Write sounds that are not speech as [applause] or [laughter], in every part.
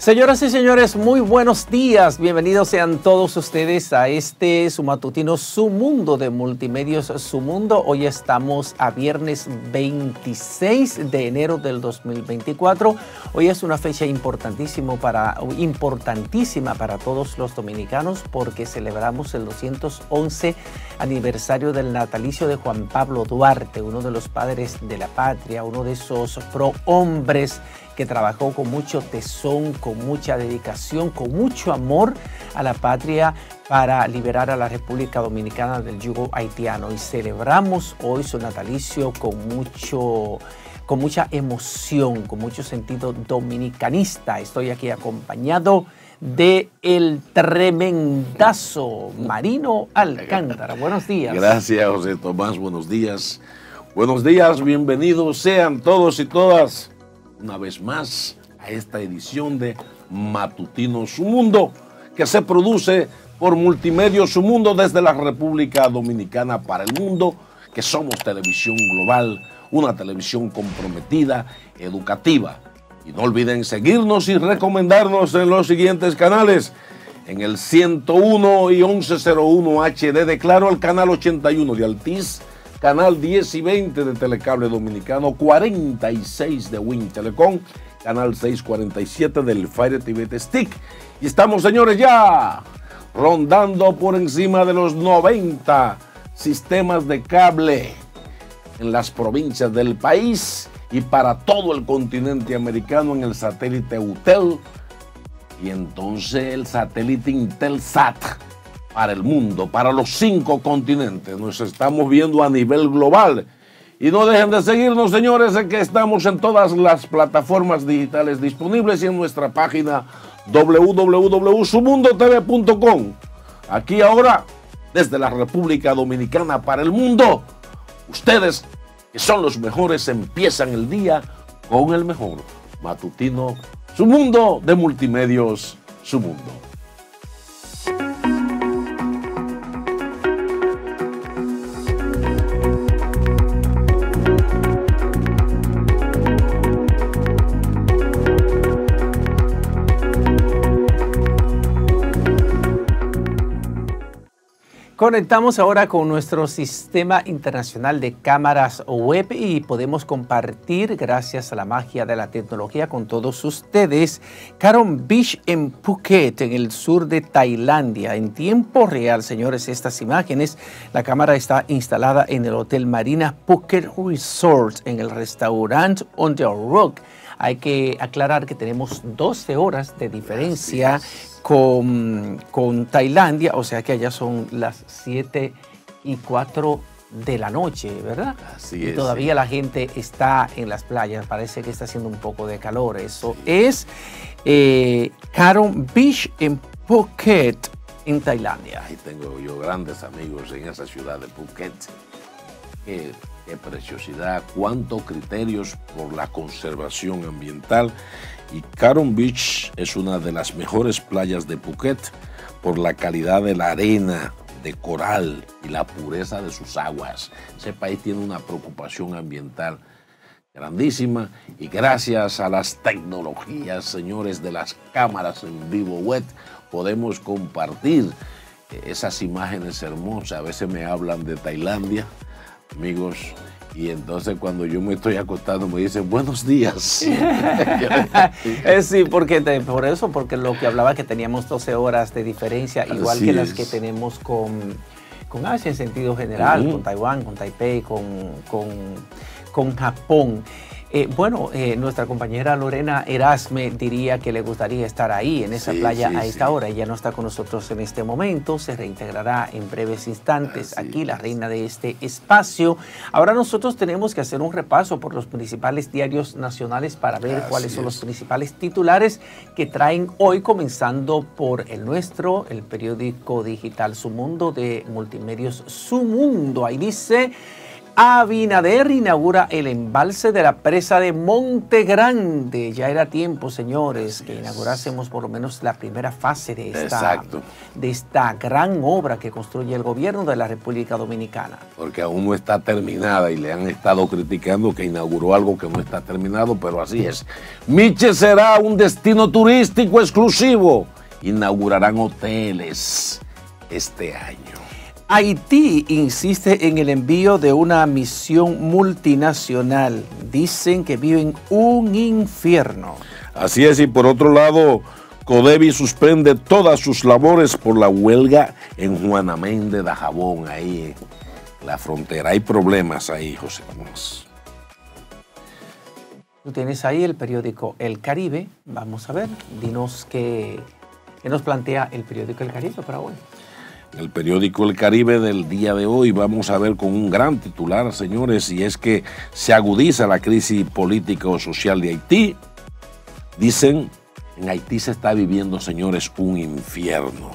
Señoras y señores, muy buenos días. Bienvenidos sean todos ustedes a este su matutino, su mundo de multimedios, su mundo. Hoy estamos a viernes 26 de enero del 2024. Hoy es una fecha para, importantísima para todos los dominicanos porque celebramos el 211 aniversario del natalicio de Juan Pablo Duarte, uno de los padres de la patria, uno de esos prohombres que trabajó con mucho tesón, con mucha dedicación, con mucho amor a la patria para liberar a la República Dominicana del yugo haitiano. Y celebramos hoy su natalicio con mucho con mucha emoción, con mucho sentido dominicanista. Estoy aquí acompañado de el tremendazo Marino Alcántara. Buenos días. Gracias, José Tomás. Buenos días. Buenos días, bienvenidos sean todos y todas una vez más a esta edición de Matutino Su Mundo, que se produce por Multimedio Su Mundo desde la República Dominicana para el mundo, que somos televisión global, una televisión comprometida, educativa. Y no olviden seguirnos y recomendarnos en los siguientes canales. En el 101 y 1101 HD de Claro, canal 81 de Altiz canal 10 y 20 de Telecable Dominicano, 46 de Win Telecom, canal 647 del Fire TV Stick. Y estamos, señores, ya rondando por encima de los 90 sistemas de cable en las provincias del país y para todo el continente americano en el satélite UTEL y entonces el satélite Intelsat para el mundo, para los cinco continentes. Nos estamos viendo a nivel global. Y no dejen de seguirnos, señores, que estamos en todas las plataformas digitales disponibles y en nuestra página www.sumundotv.com. Aquí ahora, desde la República Dominicana para el mundo, ustedes que son los mejores empiezan el día con el mejor matutino, su mundo de multimedios, su mundo. Conectamos ahora con nuestro sistema internacional de cámaras web y podemos compartir, gracias a la magia de la tecnología, con todos ustedes, Caron Beach en Phuket, en el sur de Tailandia. En tiempo real, señores, estas imágenes. La cámara está instalada en el Hotel Marina Phuket Resort, en el restaurante On the Rock. Hay que aclarar que tenemos 12 horas de diferencia con, Tailandia, o sea que allá son las 7 y 4 de la noche, ¿verdad? Así es. Y todavía la gente está en las playas, parece que está haciendo un poco de calor. Eso es eh, Beach en Phuket, en Tailandia. Ahí tengo yo grandes amigos en esa ciudad de Phuket. qué preciosidad, cuántos criterios por la conservación ambiental y Caron Beach es una de las mejores playas de Phuket por la calidad de la arena, de coral y la pureza de sus aguas. Ese país tiene una preocupación ambiental grandísima y gracias a las tecnologías, señores, de las cámaras en vivo web, podemos compartir eh, esas imágenes hermosas. A veces me hablan de Tailandia, amigos y entonces cuando yo me estoy acostando me dicen buenos días. [laughs] [laughs] Eh, sí, porque por eso, porque lo que hablaba que teníamos 12 horas de diferencia, igual que las que tenemos con, con Asia en sentido general, con Taiwán, con Taipei, con, con, con Japón. Eh, bueno, eh, nuestra compañera Lorena Erasme diría que le gustaría estar ahí, en esa playa a esta hora. Ella no está con nosotros en este momento, se reintegrará en breves instantes aquí, la reina de este espacio. Ahora nosotros tenemos que hacer un repaso por los principales diarios nacionales para ver cuáles son los principales titulares que traen hoy, comenzando por el nuestro, el periódico digital Su Mundo de Multimedios Su Mundo. Ahí dice... Abinader inaugura el embalse de la presa de Monte Grande. Ya era tiempo, señores, que inaugurásemos por lo menos la primera fase de esta, de esta gran obra que construye el gobierno de la República Dominicana. Porque aún no está terminada y le han estado criticando que inauguró algo que no está terminado, pero así es. Miche será un destino turístico exclusivo. Inaugurarán hoteles este año. Haití insiste en el envío de una misión multinacional. Dicen que viven un infierno. Así es, y por otro lado, Codevi suspende todas sus labores por la huelga en Juanamén de Jabón, ahí en eh, la frontera. Hay problemas ahí, José Tú tienes ahí el periódico El Caribe. Vamos a ver, dinos qué, qué nos plantea el periódico El Caribe para hoy. El periódico El Caribe del día de hoy vamos a ver con un gran titular, señores, y es que se agudiza la crisis política o social de Haití. Dicen, en Haití se está viviendo, señores, un infierno.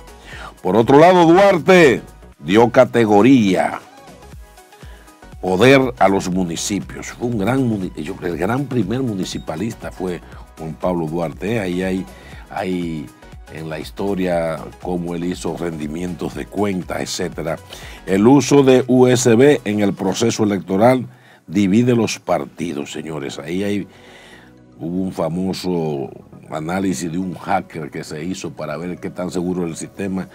Por otro lado, Duarte dio categoría, poder a los municipios. Fue un gran, el gran primer municipalista fue Juan Pablo Duarte. ¿eh? Ahí hay, hay en la historia, cómo él hizo rendimientos de cuentas, etcétera. El uso de USB en el proceso electoral divide los partidos, señores. Ahí hay, hubo un famoso análisis de un hacker que se hizo para ver qué tan seguro es el sistema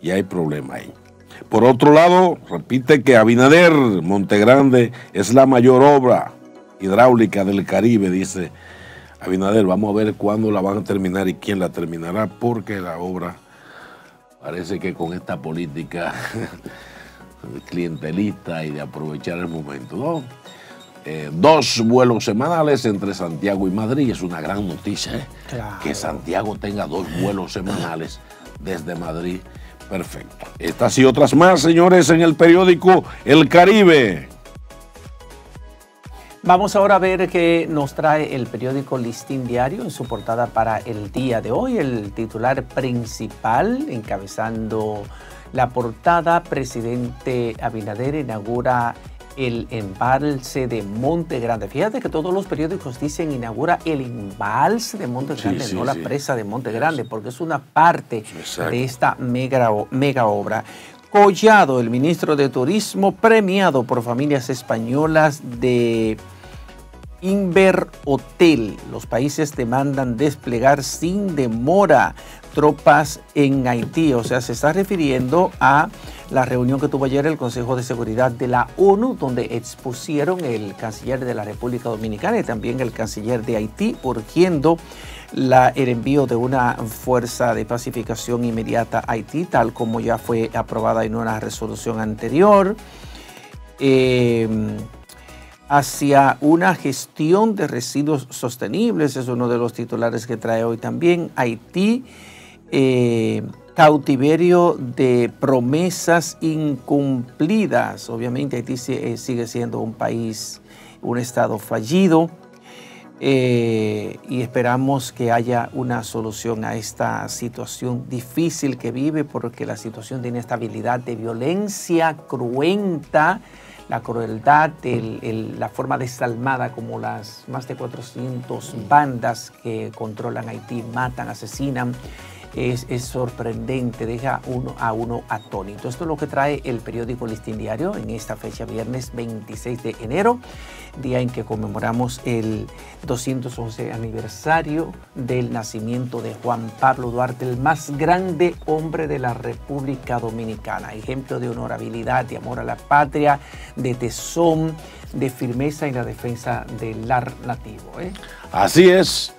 y hay problema ahí. Por otro lado, repite que Abinader Montegrande es la mayor obra hidráulica del Caribe, dice Abinader. Vamos a ver cuándo la van a terminar y quién la terminará, porque la obra parece que con esta política [laughs] clientelista y de aprovechar el momento. Eh, dos vuelos semanales entre Santiago y Madrid. Es una gran noticia ¿eh? que Santiago tenga dos vuelos semanales desde Madrid. Perfecto. Estas y otras más, señores, en el periódico El Caribe. Vamos ahora a ver qué nos trae el periódico Listín Diario en su portada para el día de hoy. El titular principal encabezando la portada, presidente Abinader inaugura el embalse de Monte Grande. Fíjate que todos los periódicos dicen inaugura el embalse de Monte Grande, no la presa de Monte Grande, porque es una parte de esta mega, mega obra. Collado, el ministro de Turismo, premiado por familias españolas de Inver Hotel. Los países demandan desplegar sin demora tropas en Haití. O sea, se está refiriendo a la reunión que tuvo ayer el Consejo de Seguridad de la ONU, donde expusieron el canciller de la República Dominicana y también el canciller de Haití, urgiendo el envío de una fuerza de pacificación inmediata a Haití, tal como ya fue aprobada en una resolución anterior. Eh, hacia una gestión de residuos sostenibles, es uno de los titulares que trae hoy también. Haití, eh, cautiverio de promesas incumplidas. Obviamente Haití eh, sigue siendo un país, un estado fallido. Eh, y esperamos que haya una solución a esta situación difícil que vive porque la situación de inestabilidad, de violencia cruenta, la crueldad, la forma desalmada como las más de 400 bandas que controlan Haití matan, asesinan. Es, es, sorprendente, deja uno a uno atónito. Esto es lo que trae el periódico Listín Diario en esta fecha, viernes 26 de enero día en que conmemoramos el 211 aniversario del nacimiento de Juan Pablo Duarte, el más grande hombre de la República Dominicana, ejemplo de honorabilidad, de amor a la patria, de tesón, de firmeza en la defensa del lar nativo. ¿eh? Así es.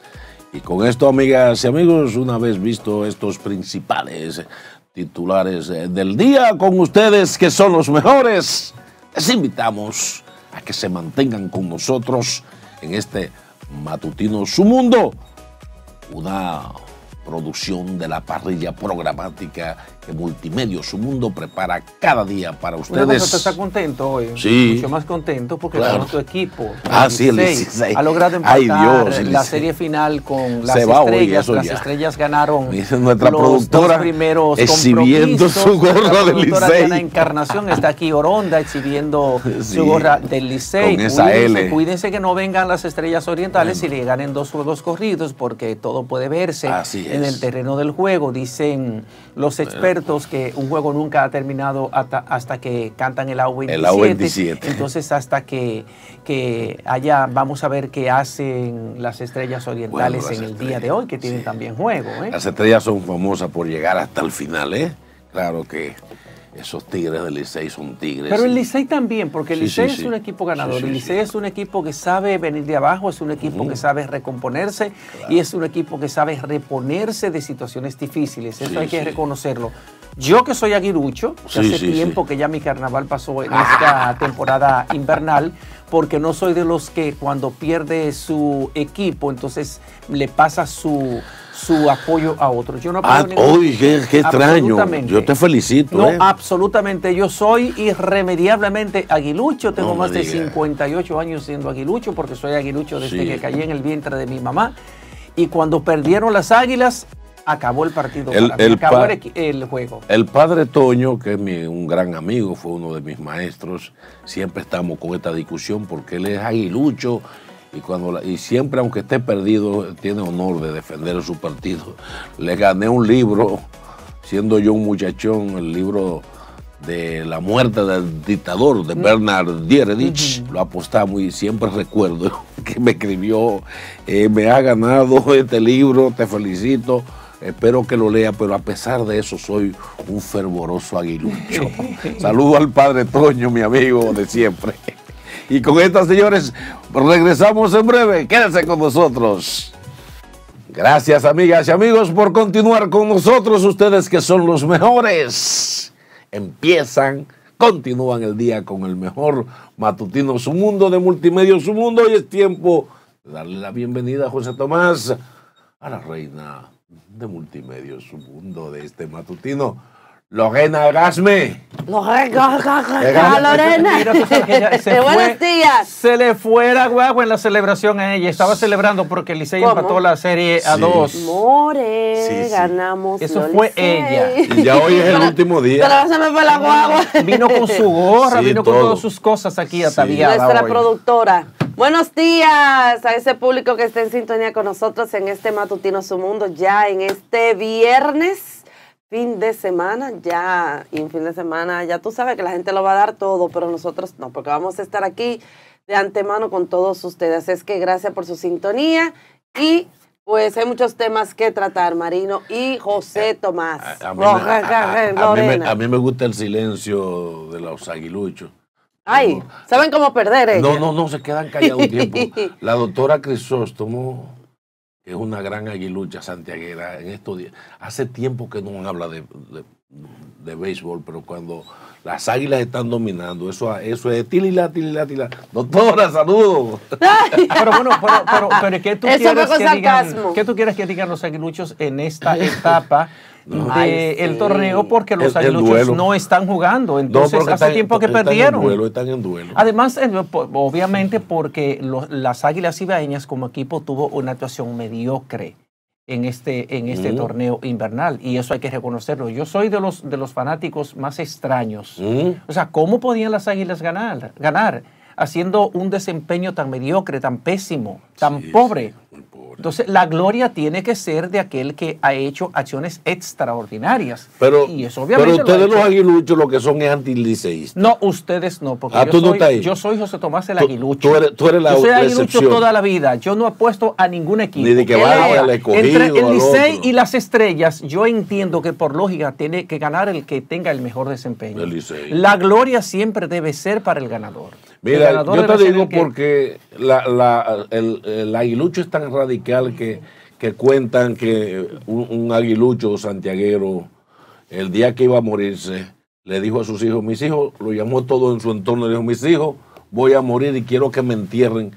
Y con esto, amigas y amigos, una vez visto estos principales titulares del día con ustedes que son los mejores, les invitamos que se mantengan con nosotros en este matutino Su Mundo, una producción de la parrilla programática Multimedio, Multimedia, su mundo, prepara cada día para ustedes. está contento hoy. Mucho más contento porque tu equipo. Ah, Ha logrado empatar la serie final con las estrellas. las estrellas ganaron. [laughs] nuestra productora. Dos exhibiendo su gorra del Licey. La encarnación está aquí, Oronda, exhibiendo [laughs] su gorra del Licey. Cuídense, cuídense, que no vengan las estrellas orientales y le ganen dos juegos corridos porque todo puede verse en el terreno del juego, dicen los expertos que un juego nunca ha terminado hasta, hasta que cantan el Au 27 Entonces, hasta que, que allá vamos a ver qué hacen las estrellas orientales en el día de hoy, que tienen también juego. ¿eh? Las estrellas son famosas por llegar hasta el final, ¿eh? Claro que esos Tigres del Licey son Tigres. Pero el Licey también, porque el Licey es un equipo ganador. el Licey es un equipo que sabe venir de abajo, es un equipo que sabe recomponerse y es un equipo que sabe reponerse de situaciones difíciles. Eso hay que reconocerlo. Yo que soy aguirucho, que hace tiempo que ya mi carnaval pasó en esta [laughs] temporada invernal, porque no soy de los que cuando pierde su equipo, entonces le pasa su su apoyo a otros. Yo no ah, qué, extraño. Yo te felicito. No, ¿eh? absolutamente. Yo soy irremediablemente aguilucho. Tengo más de 58 años siendo aguilucho porque soy aguilucho desde que caí en el vientre de mi mamá. Y cuando perdieron las águilas, acabó el partido. El, acabó el, juego. El padre Toño, que es un gran amigo, fue uno de mis maestros, siempre estamos con esta discusión porque él es aguilucho y, cuando y siempre, aunque esté perdido, tiene honor de defender su partido. Le gané un libro, siendo yo un muchachón, el libro de la muerte del dictador de mm. Bernard Dierdich lo apostamos y siempre recuerdo [laughs] que me escribió, eh, me ha ganado este libro, te felicito, espero que lo lea, pero a pesar de eso soy un fervoroso aguilucho. [laughs] Saludo al padre Toño, mi amigo de siempre. Y con estas, señores, regresamos en breve. Quédense con nosotros. Gracias, amigas y amigos, por continuar con nosotros. Ustedes que son los mejores. Empiezan continúan el día con el mejor matutino Su Mundo de Multimedia Su Mundo Hoy es tiempo de darle la bienvenida a José Tomás, a la reina de Multimedia Su Mundo de este matutino. Lorena Erasme. Lorena, Lorena. [laughs] Buenos días. Se le fue la guagua en la celebración a ella. Estaba celebrando porque el Licey empató la serie a dos. More, sí, ganamos. Eso fue ella. Y ya hoy es el último día. me la Vino con su gorra, vino con todas sus cosas aquí ataviada. Nuestra productora. Buenos días a ese público que está en sintonía con nosotros en este Matutino Su Mundo, ya en este viernes fin de semana, ya, y en fin de semana, ya tú sabes que la gente lo va a dar todo, pero nosotros no, porque vamos a estar aquí de antemano con todos ustedes. Es que gracias por su sintonía y pues hay muchos temas que tratar, Marino y José eh, Tomás. A, mí, me, gusta el silencio de los aguiluchos. Ay, ¿saben cómo perder? Ella? Eh? No, no, no, se quedan callados un tiempo. [laughs] La doctora Crisóstomo es una gran aguilucha santiaguera en estos días. Hace tiempo que no habla de, béisbol, pero cuando las águilas están dominando, eso, eso es tilila, tilila, tilila. Doctora, saludos. [laughs] pero bueno, pero, pero, ¿qué, tú quieres que ¿qué tú quieres que digan los aguiluchos en esta [laughs] etapa? El torneo porque los no están jugando. Entonces, hace tiempo que perdieron. Además, obviamente, porque las Águilas Ibaeñas como equipo tuvo una actuación mediocre en este, en este mm. torneo invernal. Y eso hay que reconocerlo. Yo soy de los, de los fanáticos más extraños. Mm. O sea, ¿cómo podían las Águilas ganar? ganar? haciendo un desempeño tan mediocre, tan pésimo, tan pobre. Entonces, la gloria tiene que ser de aquel que ha hecho acciones extraordinarias. Pero, ustedes los aguiluchos lo que son es antiliceístas. No, ustedes no, porque ah, yo, soy, yo, soy, José Tomás el aguilucho. Tú eres, tú yo soy aguilucho toda la vida. Yo no apuesto a ningún equipo. Ni de que vaya Entre el Licey y las estrellas, yo entiendo que por lógica tiene que ganar el que tenga el mejor desempeño. El la gloria siempre debe ser para el ganador. Mira, yo te digo porque el, aguilucho es tan radical que, cuentan que un, aguilucho santiaguero, el día que iba a morirse, le dijo a sus hijos, mis hijos, lo llamó todo en su entorno, le dijo, mis hijos, voy a morir y quiero que me entierren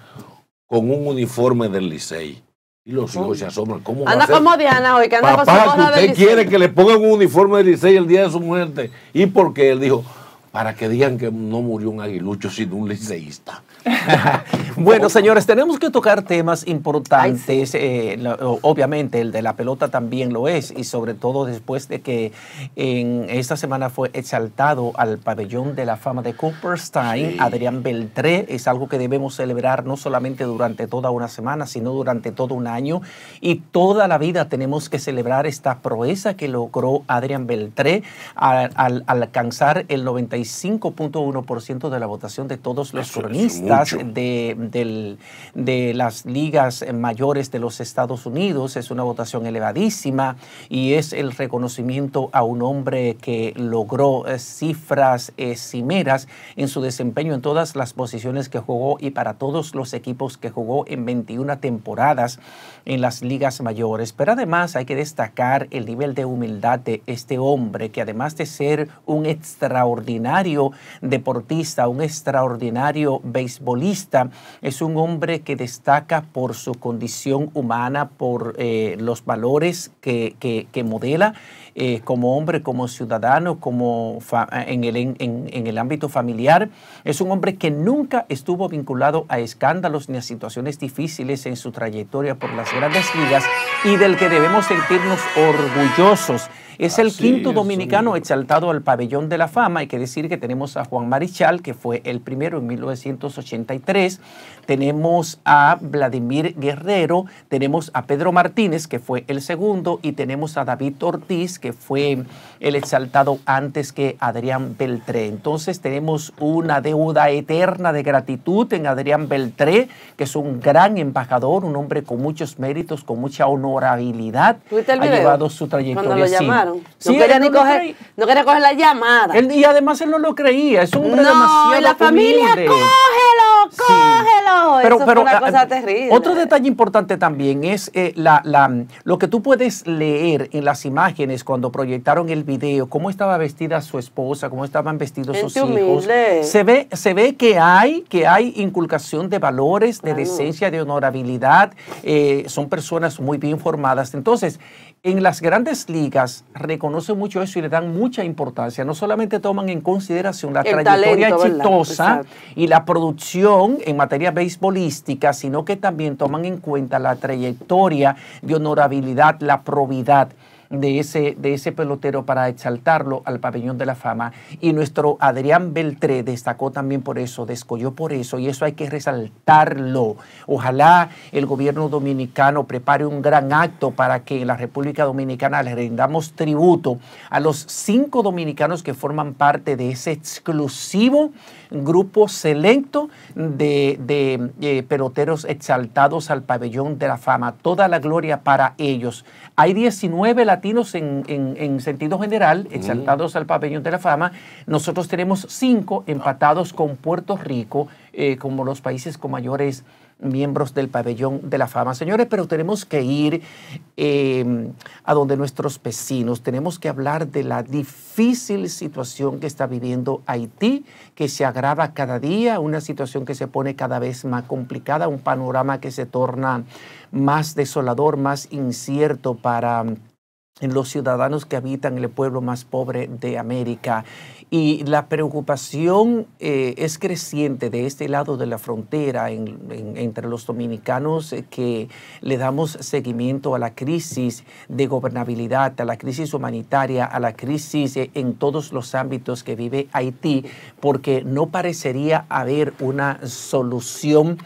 con un uniforme del Licey. Y los hijos se asombran. ¿Cómo anda como Diana hoy, Papá, usted quiere que le pongan un uniforme del Licey el día de su muerte. ¿Y por qué? Él dijo, para que digan que no murió un aguilucho, sino un liceísta. [laughs] bueno, señores, tenemos que tocar temas importantes. Eh, obviamente, el de la pelota también lo es, y sobre todo después de que en esta semana fue exaltado al pabellón de la fama de Cooperstein, Adrián Beltré, es algo que debemos celebrar no solamente durante toda una semana, sino durante todo un año. Y toda la vida tenemos que celebrar esta proeza que logró Adrián Beltré al, alcanzar el 95.1% de la votación de todos los cronistas de, las ligas mayores de los Estados Unidos. Es una votación elevadísima y es el reconocimiento a un hombre que logró eh, cifras eh, cimeras en su desempeño en todas las posiciones que jugó y para todos los equipos que jugó en 21 temporadas en las ligas mayores. Pero además hay que destacar el nivel de humildad de este hombre, que además de ser un extraordinario deportista, un extraordinario beisbolista, es un hombre que destaca por su condición humana, por eh, los valores que modela eh, como hombre, como ciudadano, como en el, en, el ámbito familiar. Es un hombre que nunca estuvo vinculado a escándalos ni a situaciones difíciles en su trayectoria por las grandes ligas y del que debemos sentirnos orgullosos. Es el quinto dominicano exaltado al pabellón de la fama. Hay que decir que tenemos a Juan Marichal, que fue el primero en 1983. Tenemos a Vladimir Guerrero. Tenemos a Pedro Martínez, que fue el segundo. Y tenemos a David Ortiz, que fue el exaltado antes que Adrián Beltré. Entonces tenemos una deuda eterna de gratitud en Adrián Beltré, que es un gran embajador, un hombre con muchos méritos, con mucha honorabilidad. ¿Tuviste Ha llevado su trayectoria. Cuando lo llamaron. No, quería coger, la llamada. y además él no lo creía. Es un hombre no, la familia, cógelo cógelo. Pero, Eso una ah, cosa terrible. Otro detalle importante también es eh, la, lo que tú puedes leer en las imágenes cuando proyectaron el video, cómo estaba vestida su esposa, cómo estaban vestidos sus hijos. Se ve, se ve que hay, que hay inculcación de valores, de decencia, de honorabilidad. Eh, son personas muy bien formadas. Entonces, en las grandes ligas reconocen mucho eso y le dan mucha importancia. No solamente toman en consideración la trayectoria exitosa y la producción en materia beisbolística, sino que también toman en cuenta la trayectoria de honorabilidad, la probidad de ese, de ese pelotero para exaltarlo al pabellón de la fama. Y nuestro Adrián Beltré destacó también por eso, descolló por eso, y eso hay que resaltarlo. Ojalá el gobierno dominicano prepare un gran acto para que en la República Dominicana le rendamos tributo a los cinco dominicanos que forman parte de ese exclusivo grupo selecto de, eh, peloteros exaltados al pabellón de la fama. Toda la gloria para ellos. Hay 19 latinos en, sentido general, mm. exaltados al pabellón de la fama. Nosotros tenemos 5 empatados con Puerto Rico eh, como los países con mayores miembros del pabellón de la fama. Señores, pero tenemos que ir em, a donde nuestros vecinos, tenemos que hablar de la difícil situación que está viviendo Haití, que se agrava cada día, una situación que se pone cada vez más complicada, un panorama que se torna más desolador, más incierto para em, los ciudadanos que habitan el pueblo más pobre de América. Y la preocupación eh, es creciente de este lado de la frontera entre los dominicanos eh, que le damos seguimiento a la crisis de gobernabilidad, a la crisis humanitaria, a la crisis eh, en todos los ámbitos que vive Haití, porque no parecería haber una solución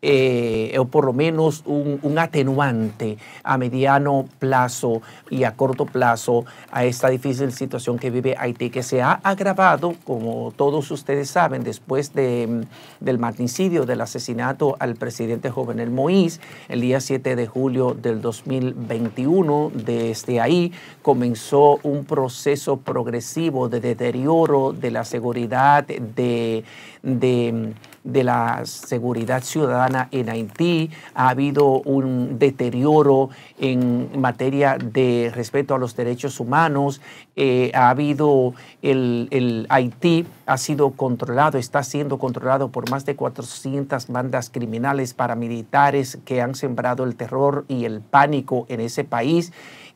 eh, o por lo menos un, atenuante a mediano plazo y a corto plazo a esta difícil situación que vive Haití, que se ha agravado, como todos ustedes saben, después de, mm, del magnicidio, del asesinato al presidente Jovenel Moïse, el día 7 de julio del 2021. Desde ahí comenzó un proceso progresivo de deterioro de la seguridad de, de mm, de la seguridad ciudadana en Haití, ha habido un deterioro en materia de respeto a los derechos humanos, eh, ha habido el, Haití ha sido controlado, está siendo controlado por más de 400 bandas criminales paramilitares que han sembrado el terror y el pánico en ese país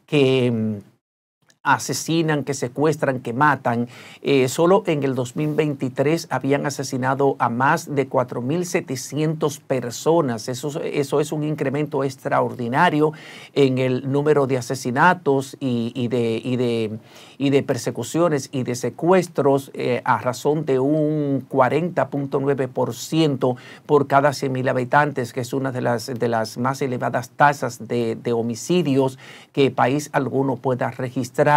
que mm, asesinan, que secuestran, que matan. Eh, solo en el 2023 habían asesinado a más de 4.700 personas. Eso, eso, es un incremento extraordinario en el número de asesinatos y, de, y, de, persecuciones y de secuestros eh, a razón de un 40.9% por cada 100.000 habitantes, que es una de las, de las más elevadas tasas de homicidios que país alguno pueda registrar.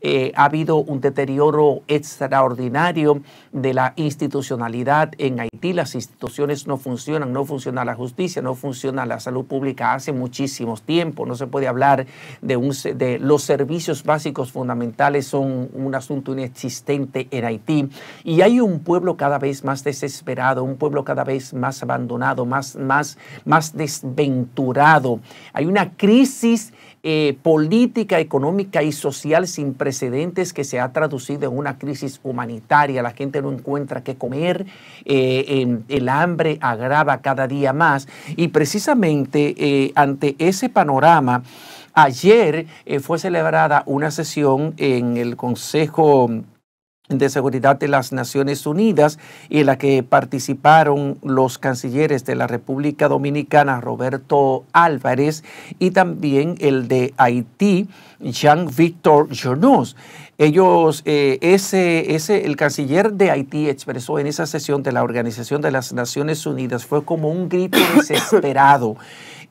Eh, ha habido un deterioro extraordinario de la institucionalidad en Haití. Las instituciones no funcionan, no funciona la justicia, no funciona la salud pública hace muchísimos tiempos. No se puede hablar de, un, de los servicios básicos fundamentales, son un asunto inexistente en Haití. Y hay un pueblo cada vez más desesperado, un pueblo cada vez más abandonado, más, más, más desventurado. Hay una crisis eh, política, económica y social sin precedentes que se ha traducido en una crisis humanitaria. La gente no encuentra qué comer, eh, el hambre agrava cada día más y precisamente eh, ante ese panorama, ayer fue celebrada una sesión en el Consejo de Seguridad de las Naciones Unidas y en la que participaron los cancilleres de la República Dominicana, Roberto Álvarez, y también el de Haití, Jean-Victor Journouz. Ellos, eh, ese, el canciller de Haití expresó en esa sesión de la Organización de las Naciones Unidas, fue como un grito [coughs] desesperado.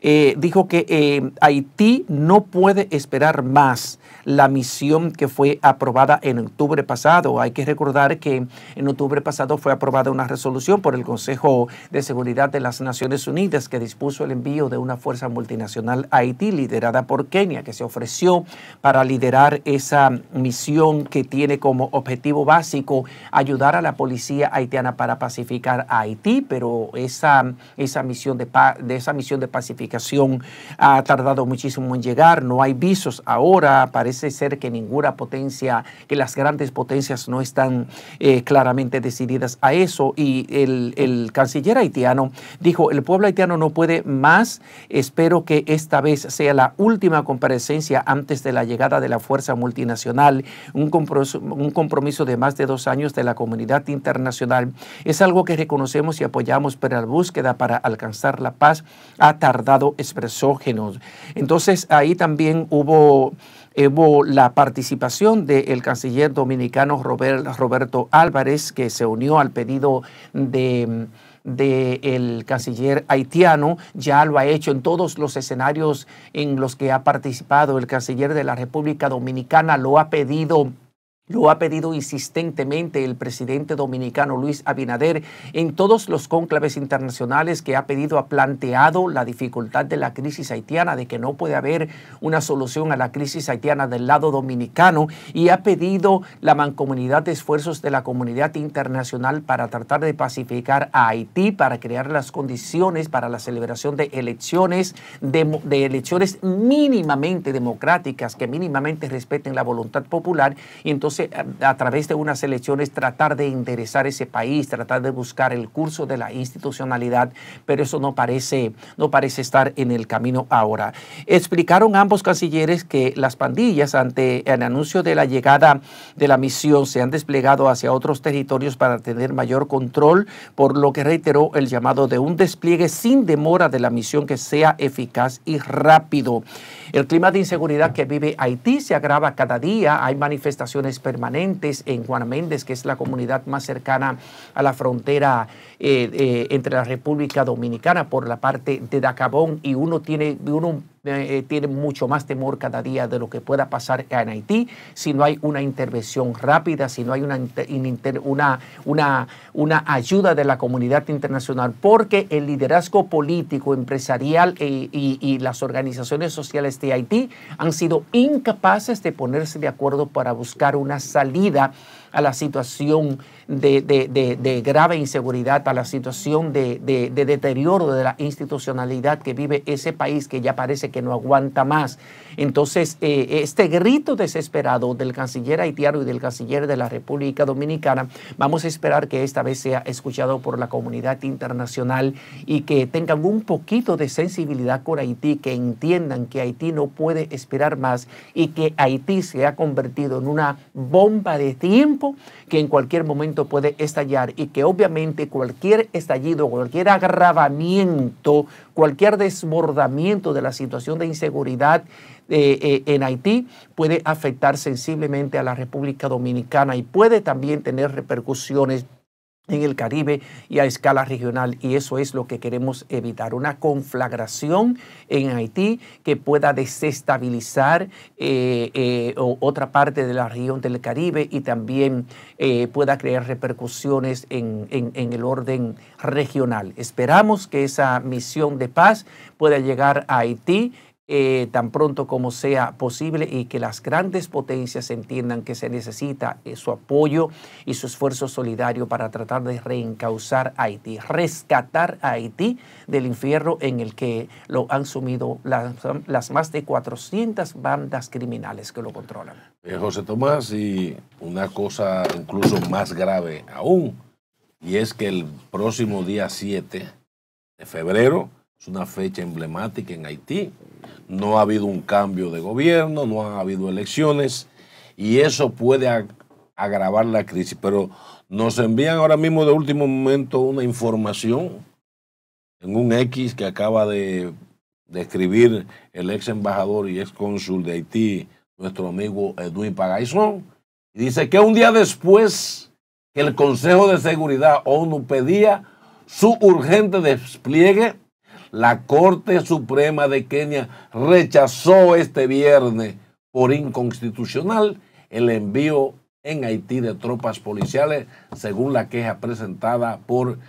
Eh, dijo que eh, Haití no puede esperar más la misión que fue aprobada en octubre pasado. Hay que recordar que en octubre pasado fue aprobada una resolución por el Consejo de Seguridad de las Naciones Unidas que dispuso el envío de una fuerza multinacional a Haití liderada por Kenia, que se ofreció para liderar esa misión que tiene como objetivo básico ayudar a la policía haitiana para pacificar a Haití, pero esa, esa misión de, de esa misión de pacificación ha tardado muchísimo en llegar, no hay visos ahora, parece parece ser que ninguna potencia, que las grandes potencias no están eh, claramente decididas a eso. Y el, canciller haitiano dijo, el pueblo haitiano no puede más, espero que esta vez sea la última comparecencia antes de la llegada de la fuerza multinacional, un compromiso, un compromiso de más de dos años de la comunidad internacional. Es algo que reconocemos y apoyamos, pero la búsqueda para alcanzar la paz ha tardado, expresógenos. Entonces ahí también hubo la participación del canciller dominicano Roberto Álvarez, que se unió al pedido de del canciller haitiano, ya lo ha hecho en todos los escenarios en los que ha participado el canciller de la República Dominicana, lo ha pedido lo ha pedido insistentemente el presidente dominicano Luis Abinader en todos los cónclaves internacionales que ha pedido, ha planteado la dificultad de la crisis haitiana, de que no puede haber una solución a la crisis haitiana del lado dominicano y ha pedido la mancomunidad de esfuerzos de la comunidad internacional para tratar de pacificar a Haití, para crear las condiciones para la celebración de elecciones, de, de elecciones mínimamente democráticas, que mínimamente respeten la voluntad popular y entonces a, través de unas elecciones tratar de interesar ese país, tratar de buscar el curso de la institucionalidad, pero eso no parece, no parece estar en el camino ahora. Explicaron ambos cancilleres que las pandillas ante el anuncio de la llegada de la misión se han desplegado hacia otros territorios para tener mayor control, por lo que reiteró el llamado de un despliegue sin demora de la misión que sea eficaz y rápido. El clima de inseguridad que vive Haití se agrava cada día. Hay manifestaciones permanentes en Juan Méndez, que es la comunidad más cercana a la frontera eh, eh, entre la República Dominicana por la parte de Dacabón y uno tiene uno eh, tienen mucho más temor cada día de lo que pueda pasar en Haití si no hay una intervención rápida, si no hay una, una, una, una ayuda de la comunidad internacional, porque el liderazgo político, empresarial eh, y, y las organizaciones sociales de Haití han sido incapaces de ponerse de acuerdo para buscar una salida a la situación de, grave inseguridad, a la situación de, deterioro de la institucionalidad que vive ese país que ya parece que no aguanta más. Entonces, eh, este grito desesperado del canciller haitiano y del canciller de la República Dominicana, vamos a esperar que esta vez sea escuchado por la comunidad internacional y que tengan un poquito de sensibilidad por Haití, que entiendan que Haití no puede esperar más y que Haití se ha convertido en una bomba de tiempo que en cualquier momento puede estallar y que obviamente cualquier estallido, cualquier agravamiento, cualquier desbordamiento de la situación de inseguridad eh, eh, en Haití puede afectar sensiblemente a la República Dominicana y puede también tener repercusiones en el Caribe y a escala regional. Y eso es lo que queremos evitar, una conflagración en Haití que pueda desestabilizar eh, eh, otra parte de la región del Caribe y también eh, pueda crear repercusiones en, en, el orden regional. Esperamos que esa misión de paz pueda llegar a Haití eh, tan pronto como sea posible y que las grandes potencias entiendan que se necesita eh, su apoyo y su esfuerzo solidario para tratar de reencauzar Haití, rescatar a Haití del infierno en el que lo han sumido las, más de 400 bandas criminales que lo controlan. Eh, José Tomás, y una cosa incluso más grave aún, y es que el próximo día 7 de febrero, es una fecha emblemática en Haití. No ha habido un cambio de gobierno, no han habido elecciones y eso puede agravar la crisis. Pero nos envían ahora mismo de último momento una información en un X que acaba de, describir el ex embajador y ex cónsul de Haití, nuestro amigo Edwin Pagaizón. Y dice que un día después el Consejo de Seguridad ONU pedía su urgente despliegue la Corte Suprema de Kenia rechazó este viernes por inconstitucional el envío en Haití de tropas policiales, según la queja presentada por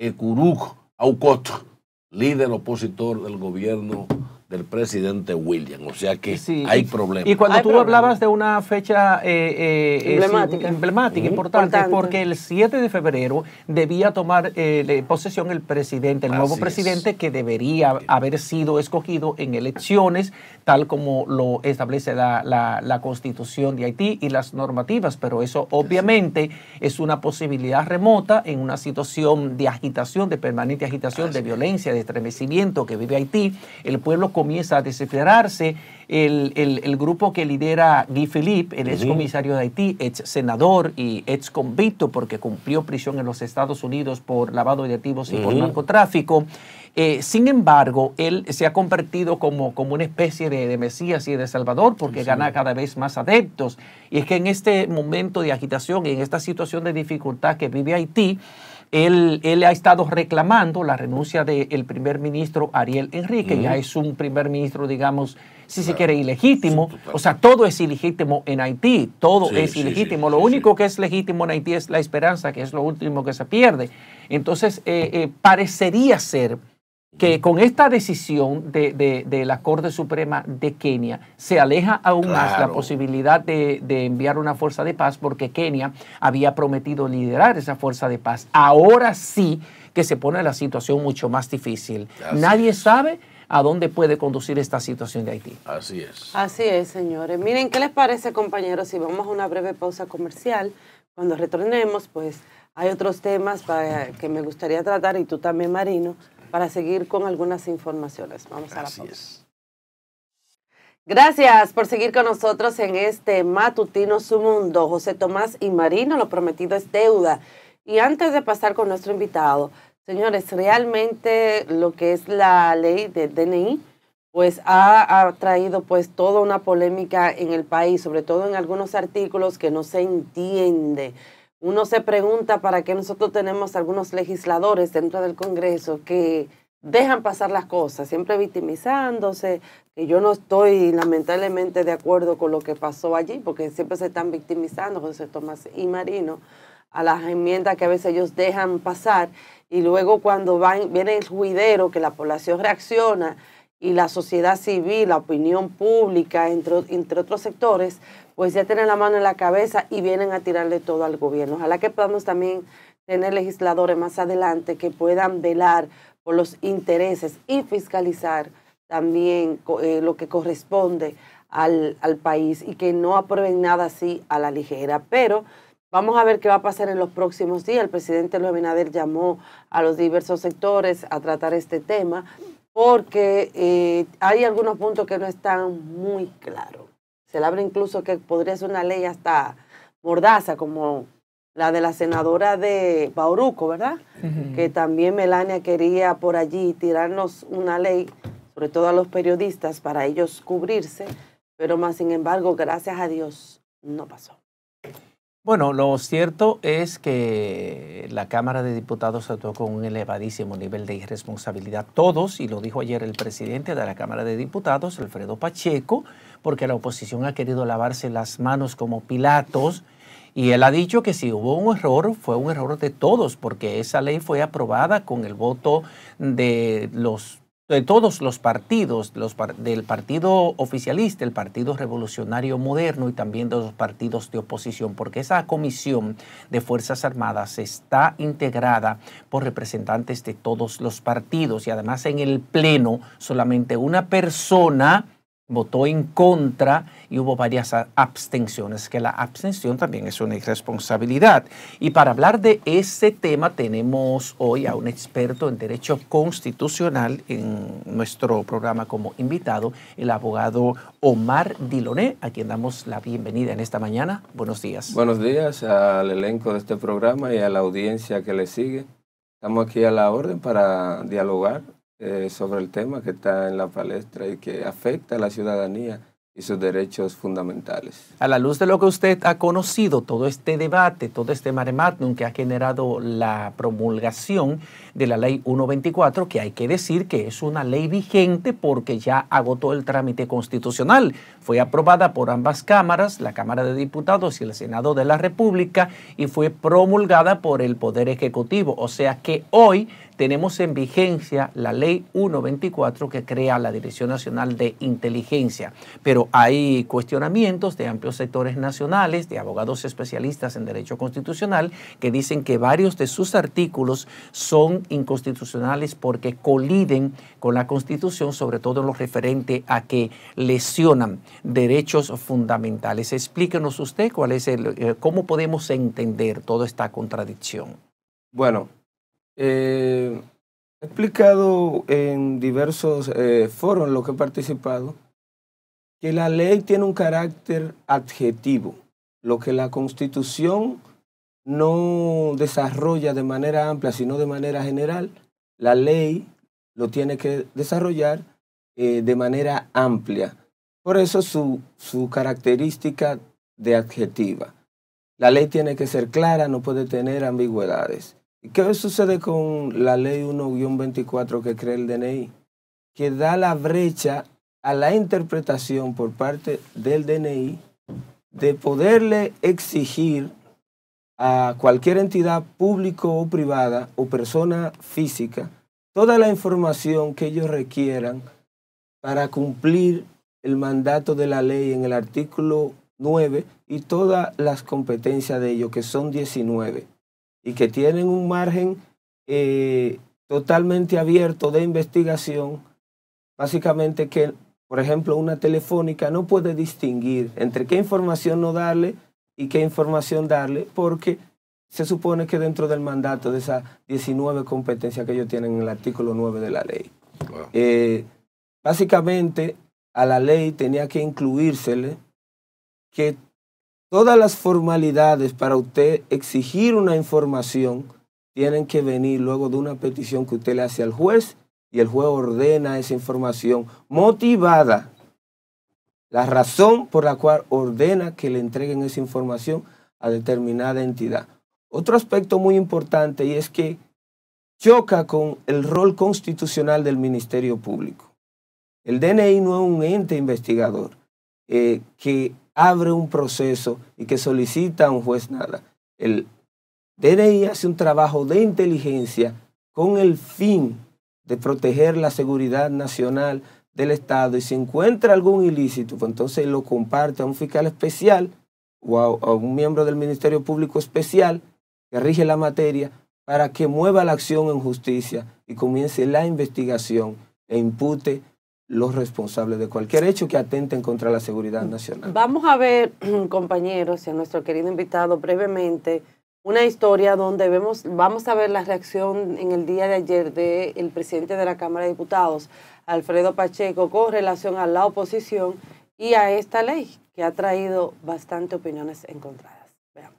Ekuruk Aukot, líder opositor del gobierno el presidente William. O sea que hay problemas. Y cuando tú hablabas de una fecha eh, eh, emblemática, importante, porque el 7 de febrero debía tomar eh, posesión el presidente, el nuevo presidente que debería haber sido escogido en elecciones, tal como lo establece la, constitución de Haití y las normativas. Pero eso obviamente es una posibilidad remota en una situación de agitación, de permanente agitación, de violencia, de estremecimiento que vive Haití. El pueblo comienza a desesperarse. El, el, grupo que lidera Guy Philippe, el ex comisario de Haití, ex senador y ex convicto porque cumplió prisión en los Estados Unidos por lavado de activos y por narcotráfico, eh, sin embargo, él se ha convertido como, como una especie de, de Mesías y de Salvador porque gana cada vez más adeptos. Y es que en este momento de agitación y en esta situación de dificultad que vive Haití, él, ha estado reclamando la renuncia del primer ministro Ariel Enrique, ya es un primer ministro, digamos, si se quiere, ilegítimo. o sea, todo es ilegítimo en Haití, todo es ilegítimo. lo único que es legítimo en Haití es la esperanza, que es lo último que se pierde. Entonces, eh, eh, parecería ser que con esta decisión de, la Corte Suprema de Kenia se aleja aún más la posibilidad de, enviar una fuerza de paz porque Kenia había prometido liderar esa fuerza de paz. Ahora sí que se pone la situación mucho más difícil. Nadie sabe a dónde puede conducir esta situación de Haití. Así es. Así es, señores. Miren, ¿qué les parece, compañeros? Si vamos a una breve pausa comercial, cuando retornemos, pues hay otros temas que me gustaría tratar y tú también, Marino para seguir con algunas informaciones. Vamos a la pausa. Gracias por seguir con nosotros en este Matutino Su José Tomás y Marino, lo prometido es deuda. Y antes de pasar con nuestro invitado, señores, realmente lo que es la ley de DNI, pues ha, ha traído pues toda una polémica en el país, sobre todo en algunos artículos que no se entiende uno se pregunta para qué nosotros tenemos algunos legisladores dentro del Congreso que dejan pasar las cosas, siempre victimizándose, que yo no estoy lamentablemente de acuerdo con lo que pasó allí, porque siempre se están victimizando José Tomás y Marino a las enmiendas que a veces ellos dejan pasar y luego cuando van, viene el juidero que la población reacciona y la sociedad civil, la opinión pública, entre, entre otros sectores, pues ya tienen la mano en la cabeza y vienen a tirarle todo al gobierno. Ojalá que podamos también tener legisladores más adelante que puedan velar por los intereses y fiscalizar también eh, lo que corresponde al, país y que no aprueben nada así a la ligera. Pero vamos a ver qué va a pasar en los próximos días. El presidente Luis Abinader llamó a los diversos sectores a tratar este tema porque eh, hay algunos puntos que no están muy claros se le abre incluso que podría ser una ley hasta mordaza, como la de la senadora de Bauruco, ¿verdad? Que también Melania quería por allí tirarnos una ley, sobre todo a los periodistas, para ellos cubrirse, pero más sin embargo, gracias a Dios, no pasó. Bueno, lo cierto es que la Cámara de Diputados actuó con un elevadísimo nivel de irresponsabilidad. Todos, y lo dijo ayer el presidente de la Cámara de Diputados, Alfredo Pacheco, porque la oposición ha querido lavarse las manos como Pilatos. Y él ha dicho que si hubo un error, fue un error de todos, porque esa ley fue aprobada con el voto de los de todos los partidos, los, del partido oficialista, el Partido Revolucionario Moderno y también de los partidos de oposición, porque esa comisión de Fuerzas Armadas está integrada por representantes de todos los partidos y además en el Pleno solamente una persona votó en contra y hubo varias abstenciones, que la abstención también es una irresponsabilidad. Y para hablar de ese tema tenemos hoy a un experto en derecho constitucional en nuestro programa como invitado, el abogado Omar Diloné, a quien damos la bienvenida en esta mañana. Buenos días. Buenos días al elenco de este programa y a la audiencia que le sigue. Estamos aquí a la orden para dialogar eh, sobre el tema que está en la palestra y que afecta a la ciudadanía y sus derechos fundamentales. A la luz de lo que usted ha conocido, todo este debate, todo este mare que ha generado la promulgación, de la ley 124, que hay que decir que es una ley vigente porque ya agotó el trámite constitucional. Fue aprobada por ambas cámaras, la Cámara de Diputados y el Senado de la República, y fue promulgada por el Poder Ejecutivo. O sea que hoy tenemos en vigencia la ley 124 que crea la Dirección Nacional de Inteligencia. Pero hay cuestionamientos de amplios sectores nacionales, de abogados especialistas en derecho constitucional, que dicen que varios de sus artículos son inconstitucionales porque coliden con la Constitución, sobre todo en lo referente a que lesionan derechos fundamentales. Explíquenos usted cuál es el, eh, cómo podemos entender toda esta contradicción. Bueno, he eh, explicado en diversos eh, foros en los que he participado que la ley tiene un carácter adjetivo, lo que la Constitución no desarrolla de manera amplia, sino de manera general. La ley lo tiene que desarrollar eh, de manera amplia. Por eso su, característica de adjetiva. La ley tiene que ser clara, no puede tener ambigüedades. qué sucede con la ley 1-24 que crea el DNI? Que da la brecha a la interpretación por parte del DNI de poderle exigir a cualquier entidad público o privada o persona física toda la información que ellos requieran para cumplir el mandato de la ley en el artículo 9 y todas las competencias de ellos, que son 19, y que tienen un margen eh, totalmente abierto de investigación, básicamente que, por ejemplo, una telefónica no puede distinguir entre qué información no darle y qué información darle, porque se supone que dentro del mandato de esas 19 competencias que ellos tienen en el artículo 9 de la ley. Eh, básicamente, a la ley tenía que incluírsele que todas las formalidades para usted exigir una información tienen que venir luego de una petición que usted le hace al juez y el juez ordena esa información motivada la razón por la cual ordena que le entreguen esa información a determinada entidad. Otro aspecto muy importante y es que choca con el rol constitucional del Ministerio Público. El DNI no es un ente investigador eh, que abre un proceso y que solicita a un juez nada. El DNI hace un trabajo de inteligencia con el fin de proteger la seguridad nacional, del Estado y si encuentra algún ilícito, pues entonces lo comparte a un fiscal especial o a, un miembro del Ministerio Público Especial que rige la materia para que mueva la acción en justicia y comience la investigación e impute los responsables de cualquier hecho que atenten contra la seguridad nacional. Vamos a ver, [clears throat] compañeros, y a nuestro querido invitado brevemente, una historia donde vemos, vamos a ver la reacción en el día de ayer del presidente de la Cámara de Diputados Alfredo Pacheco con relación a la oposición y a esta ley que ha traído bastante opiniones encontradas. Veamos.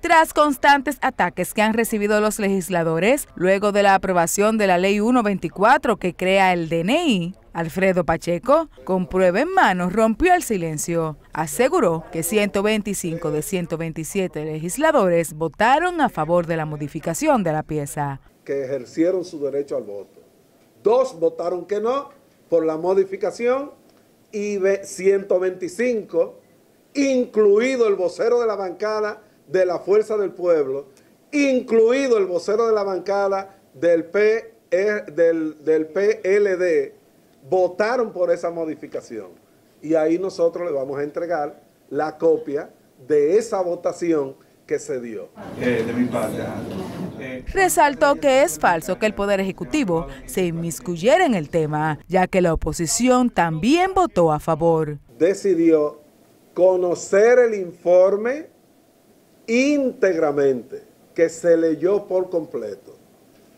Tras constantes ataques que han recibido los legisladores luego de la aprobación de la Ley 124 que crea el DNI, Alfredo Pacheco, con prueba en manos, rompió el silencio. Aseguró que 125 de 127 legisladores votaron a favor de la modificación de la pieza que ejercieron su derecho al voto. Dos votaron que no por la modificación y 125, incluido el vocero de la bancada de la Fuerza del Pueblo, incluido el vocero de la bancada del, P, e, del, PLD, votaron por esa modificación. Y ahí nosotros le vamos a entregar la copia de esa votación que se dio. Eh, de mi parte, Resaltó que es falso que el Poder Ejecutivo se inmiscuyera en el tema, ya que la oposición también votó a favor. Decidió conocer el informe íntegramente, que se leyó por completo.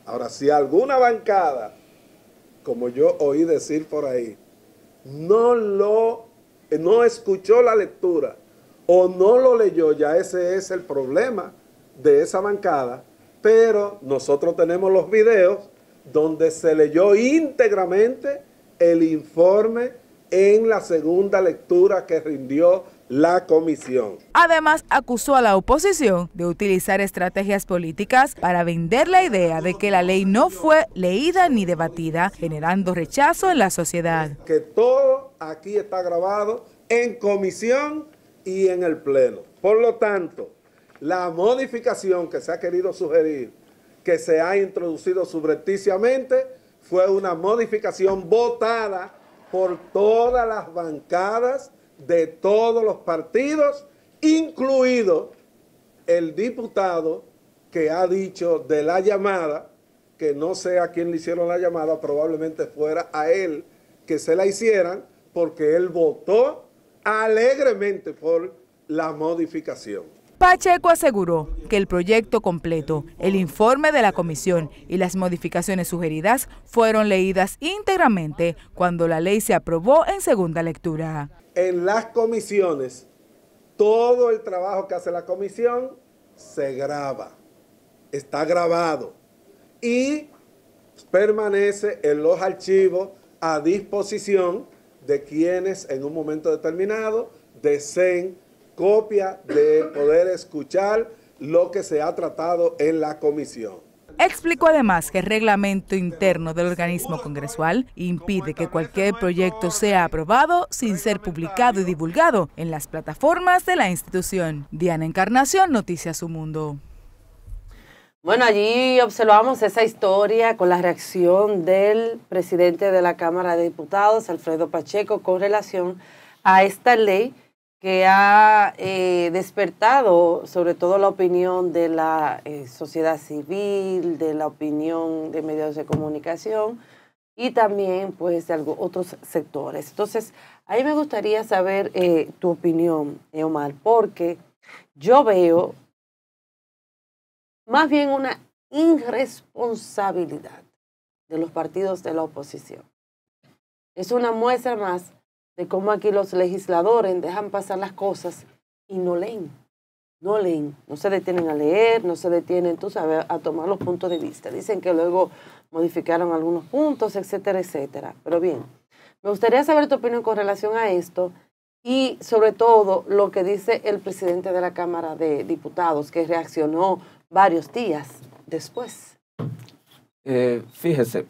Ahora, si alguna bancada, como yo oí decir por ahí, no lo no escuchó la lectura o no lo leyó, ya ese es el problema de esa bancada pero nosotros tenemos los videos donde se leyó íntegramente el informe en la segunda lectura que rindió la comisión. Además, acusó a la oposición de utilizar estrategias políticas para vender la idea de que la ley no fue leída ni debatida, generando rechazo en la sociedad. Que todo aquí está grabado en comisión y en el Pleno. Por lo tanto, la modificación que se ha querido sugerir, que se ha introducido subrepticiamente, fue una modificación votada por todas las bancadas de todos los partidos, incluido el diputado que ha dicho de la llamada, que no sé a quién le hicieron la llamada, probablemente fuera a él que se la hicieran, porque él votó alegremente por la modificación. Pacheco aseguró que el proyecto completo, el informe de la comisión y las modificaciones sugeridas fueron leídas íntegramente cuando la ley se aprobó en segunda lectura. En las comisiones, todo el trabajo que hace la comisión se graba, está grabado y permanece en los archivos a disposición de quienes en un momento determinado deseen copia de poder escuchar lo que se ha tratado en la comisión. Explicó además que el reglamento interno del organismo congresual impide que cualquier proyecto sea aprobado sin ser publicado y divulgado en las plataformas de la institución. Diana Encarnación, Noticias Su Mundo. Bueno, allí observamos esa historia con la reacción del presidente de la Cámara de Diputados, Alfredo Pacheco, con relación a esta ley que ha eh, despertado sobre todo la opinión de la eh, sociedad civil, de la opinión de medios de comunicación y también pues de otros sectores. Entonces, ahí me gustaría saber eh, tu opinión, Omar, porque yo veo más bien una irresponsabilidad de los partidos de la oposición. Es una muestra más de cómo aquí los legisladores dejan pasar las cosas y no leen, no leen, no se detienen a leer, no se detienen, tú sabes, a tomar los puntos de vista. Dicen que luego modificaron algunos puntos, etcétera, etcétera. Pero bien, me gustaría saber tu opinión con relación a esto y sobre todo lo que dice el presidente de la Cámara de Diputados, que reaccionó varios días después. Eh, fíjese,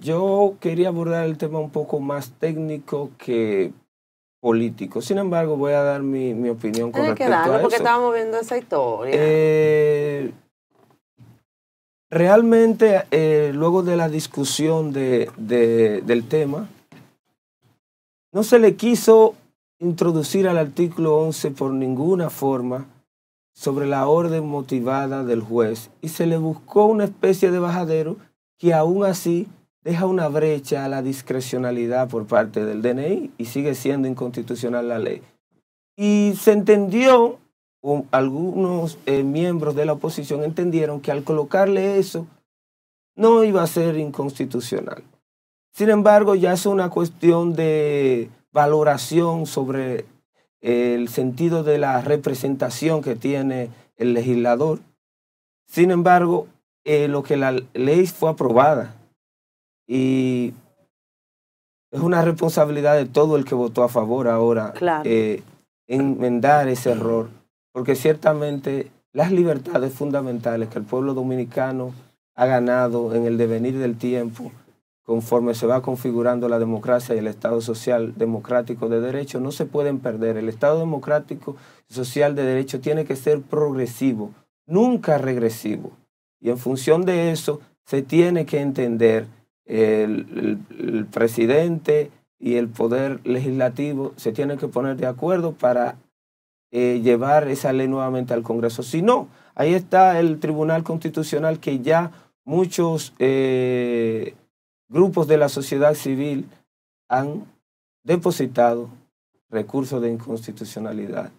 yo quería abordar el tema un poco más técnico que político. Sin embargo, voy a dar mi, mi opinión con respecto que porque estábamos viendo esa historia. Eh, realmente, eh, luego de la discusión de, del tema, no se le quiso introducir al artículo 11 por ninguna forma sobre la orden motivada del juez y se le buscó una especie de bajadero que aún así deja una brecha a la discrecionalidad por parte del DNI y sigue siendo inconstitucional la ley. Y se entendió, algunos eh, miembros de la oposición entendieron que al colocarle eso no iba a ser inconstitucional. Sin embargo, ya es una cuestión de valoración sobre el sentido de la representación que tiene el legislador. Sin embargo, eh, lo que la ley fue aprobada y es una responsabilidad de todo el que votó a favor ahora eh, enmendar ese error, porque ciertamente las libertades fundamentales que el pueblo dominicano ha ganado en el devenir del tiempo, conforme se va configurando la democracia y el Estado social democrático de derecho, no se pueden perder. El Estado democrático social de derecho tiene que ser progresivo, nunca regresivo. Y en función de eso, se tiene que entender el, presidente y el poder legislativo se tienen que poner de acuerdo para eh, llevar esa ley nuevamente al Congreso. Si no, ahí está el Tribunal Constitucional que ya muchos eh, grupos de la sociedad civil han depositado recursos de inconstitucionalidad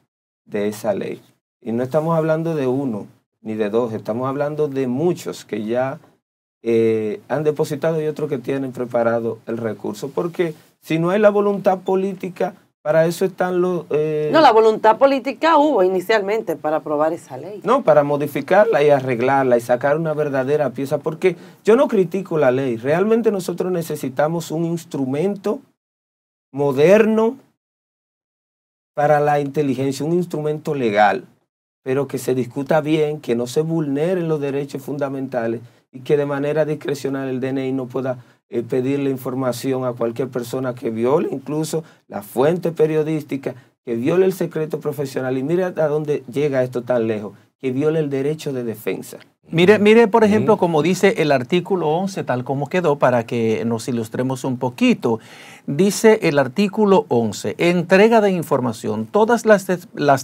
de esa ley. Y no estamos hablando de uno ni de dos, estamos hablando de muchos que ya eh, han depositado y otros que tienen preparado el recurso. Porque si no hay la voluntad política, para eso están los... Eh, no, la voluntad política hubo inicialmente para aprobar esa ley. No, para modificarla y arreglarla y sacar una verdadera pieza, porque yo no critico la ley. Realmente nosotros necesitamos un instrumento moderno para la inteligencia, un instrumento legal, pero que se discuta bien, que no se vulneren los derechos fundamentales y que de manera discrecional el DNI no pueda eh, pedirle información a cualquier persona que viole incluso la fuente periodística, que viole el secreto profesional. Y mira a dónde llega esto tan lejos que viola el derecho de defensa. Mire, mire, por ejemplo, mm. como dice el artículo 11, tal como quedó, para que nos ilustremos un poquito. Dice el artículo 11, entrega de información. Todas las,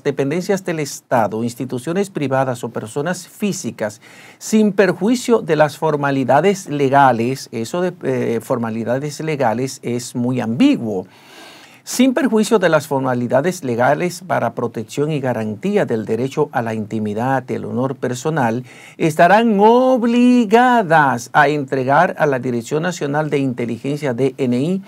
dependencias del Estado, instituciones privadas o personas físicas, sin perjuicio de las formalidades legales, eso de eh, formalidades legales es muy ambiguo sin perjuicio de las formalidades legales para protección y garantía del derecho a la intimidad y el honor personal, estarán obligadas a entregar a la Dirección Nacional de Inteligencia DNI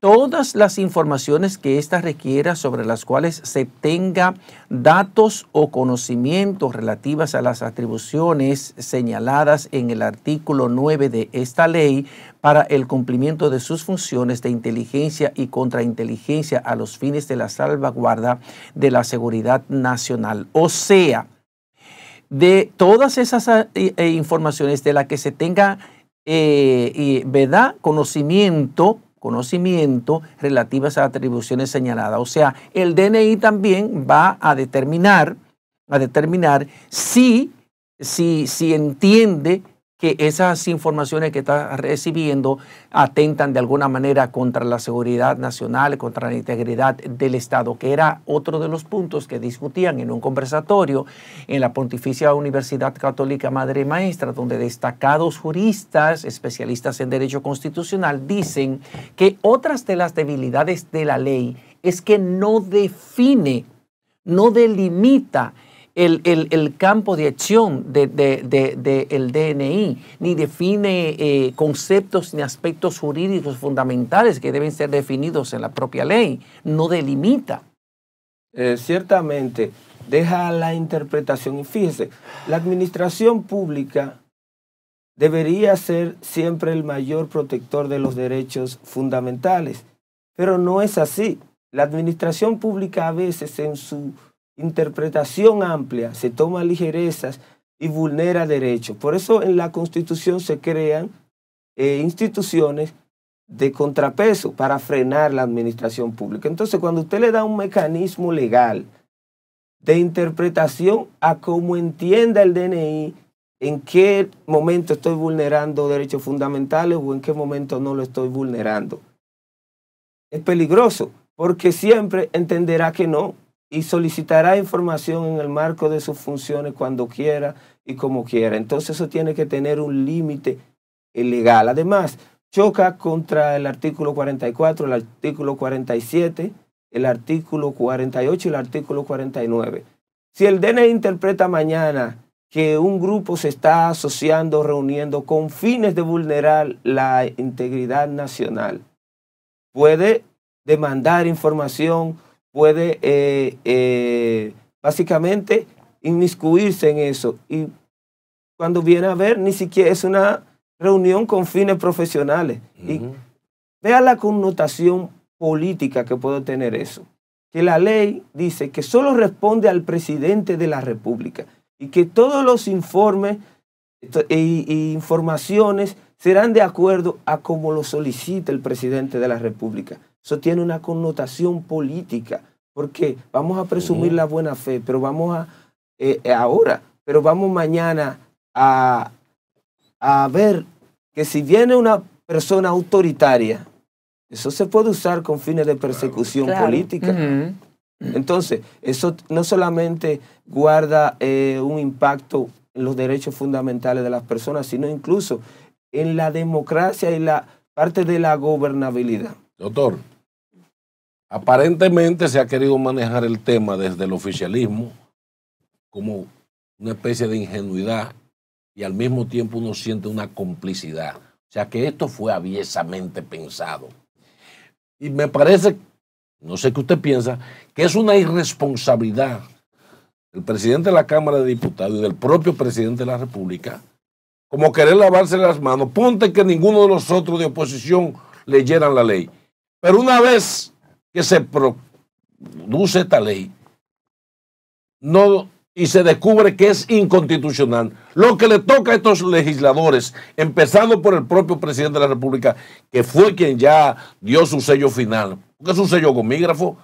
todas las informaciones que ésta requiera sobre las cuales se tenga datos o conocimientos relativas a las atribuciones señaladas en el artículo 9 de esta ley para el cumplimiento de sus funciones de inteligencia y contrainteligencia a los fines de la salvaguarda de la seguridad nacional. O sea, de todas esas eh, eh, informaciones de las que se tenga eh, y, ¿verdad? conocimiento conocimiento relativas a atribuciones señaladas. O sea, el DNI también va a determinar, a determinar si, si, si entiende que esas informaciones que está recibiendo atentan de alguna manera contra la seguridad nacional, contra la integridad del Estado, que era otro de los puntos que discutían en un conversatorio en la Pontificia Universidad Católica Madre Maestra, donde destacados juristas, especialistas en derecho constitucional, dicen que otras de las debilidades de la ley es que no define, no delimita el, el, el campo de acción del de, de, de, el DNI, ni define eh, conceptos ni aspectos jurídicos fundamentales que deben ser definidos en la propia ley, no delimita. Eh, ciertamente, deja la interpretación. Y fíjese, la administración pública debería ser siempre el mayor protector de los derechos fundamentales, pero no es así. La administración pública a veces en su interpretación amplia, se toma ligerezas y vulnera derechos. Por eso en la Constitución se crean eh, instituciones de contrapeso para frenar la administración pública. Entonces, cuando usted le da un mecanismo legal de interpretación a cómo entienda el DNI, en qué momento estoy vulnerando derechos fundamentales o en qué momento no lo estoy vulnerando. Es peligroso porque siempre entenderá que no, y solicitará información en el marco de sus funciones cuando quiera y como quiera. Entonces eso tiene que tener un límite eh, legal. Además, choca contra el artículo 44, el artículo 47, el artículo 48 y el artículo 49. Si el DNI e interpreta mañana que un grupo se está asociando, reuniendo con fines de vulnerar la integridad nacional, puede demandar información puede eh, eh, básicamente inmiscuirse en eso. Y cuando viene a ver, ni siquiera es una reunión con fines profesionales. Y vea la connotación política que puede tener eso. Que la ley dice que solo responde al presidente de la República y que todos los informes e informaciones serán de acuerdo a como lo solicita el presidente de la República. Eso tiene una connotación política, porque vamos a presumir la buena fe, pero vamos a, eh, eh, ahora, pero vamos mañana a, ver que si viene una persona autoritaria, eso se puede usar con fines de persecución política. Entonces, eso no solamente guarda eh, un impacto en los derechos fundamentales de las personas, sino incluso en la democracia y la parte de la gobernabilidad. Doctor, Aparentemente se ha querido manejar el tema desde el oficialismo como una especie de ingenuidad y al mismo tiempo uno siente una complicidad. O sea que esto fue aviesamente pensado. Y me parece, no sé qué usted piensa, que es una irresponsabilidad del presidente de la Cámara de Diputados y del propio presidente de la República como querer lavarse las manos. Ponte que ninguno de los otros de oposición leyeran la ley. Pero una vez que se produce esta ley no, y se descubre que es inconstitucional, lo que le toca a estos legisladores, empezando por el propio presidente de la República, que fue quien ya dio su sello final, que es un sello gomígrafo,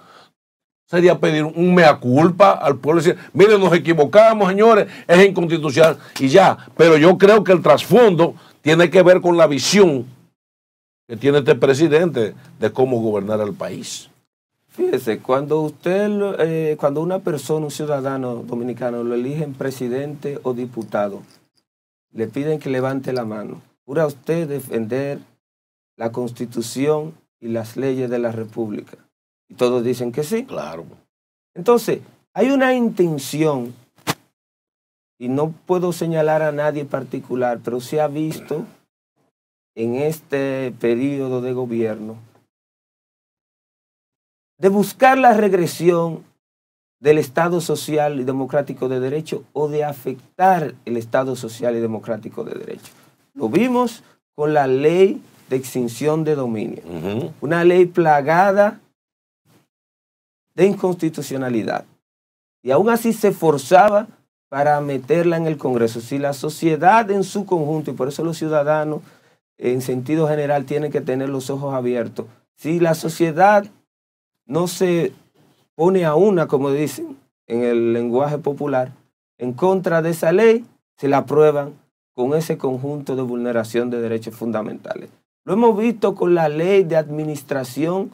sería pedir un mea culpa al pueblo y decir, miren, nos equivocamos, señores, es inconstitucional y ya. Pero yo creo que el trasfondo tiene que ver con la visión que tiene este presidente de cómo gobernar al país. Fíjese, cuando usted, eh, cuando una persona, un ciudadano dominicano, lo eligen presidente o diputado, le piden que levante la mano. ¿Jura usted defender la constitución y las leyes de la república? Y todos dicen que sí. Claro. Entonces, hay una intención, y no puedo señalar a nadie particular, pero se ha visto en este periodo de gobierno de buscar la regresión del Estado social y democrático de derecho o de afectar el Estado social y democrático de derecho. Lo vimos con la ley de extinción de dominio, una ley plagada de inconstitucionalidad. Y aún así se forzaba para meterla en el Congreso. Si la sociedad en su conjunto, y por eso los ciudadanos en sentido general tienen que tener los ojos abiertos, si la sociedad no se pone a una, como dicen en el lenguaje popular, en contra de esa ley, se la aprueban con ese conjunto de vulneración de derechos fundamentales. Lo hemos visto con la ley de administración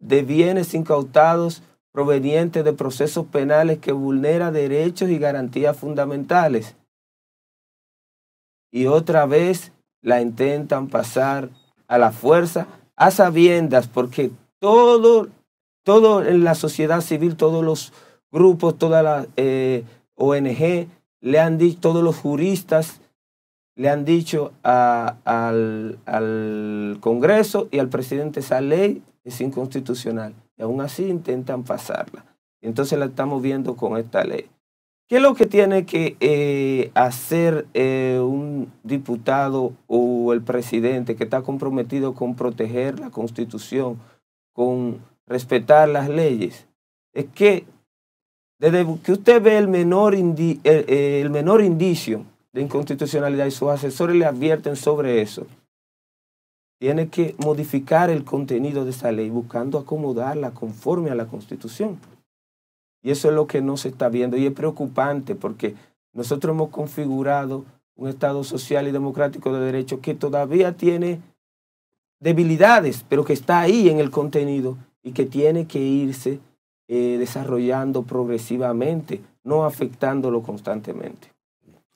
de bienes incautados provenientes de procesos penales que vulnera derechos y garantías fundamentales. Y otra vez la intentan pasar a la fuerza a sabiendas porque todo todo en la sociedad civil, todos los grupos, toda la eh, ONG, le han dicho, todos los juristas le han dicho al, Congreso y al presidente esa ley es inconstitucional. Y aún así intentan pasarla. entonces la estamos viendo con esta ley. ¿Qué es lo que tiene que eh, hacer eh, un diputado o el presidente que está comprometido con proteger la constitución, con respetar las leyes. Es que desde que usted ve el menor, menor indicio de inconstitucionalidad y sus asesores le advierten sobre eso, tiene que modificar el contenido de esa ley buscando acomodarla conforme a la Constitución. Y eso es lo que no se está viendo y es preocupante porque nosotros hemos configurado un Estado social y democrático de derecho que todavía tiene debilidades, pero que está ahí en el contenido y que tiene que irse eh, desarrollando progresivamente, no afectándolo constantemente.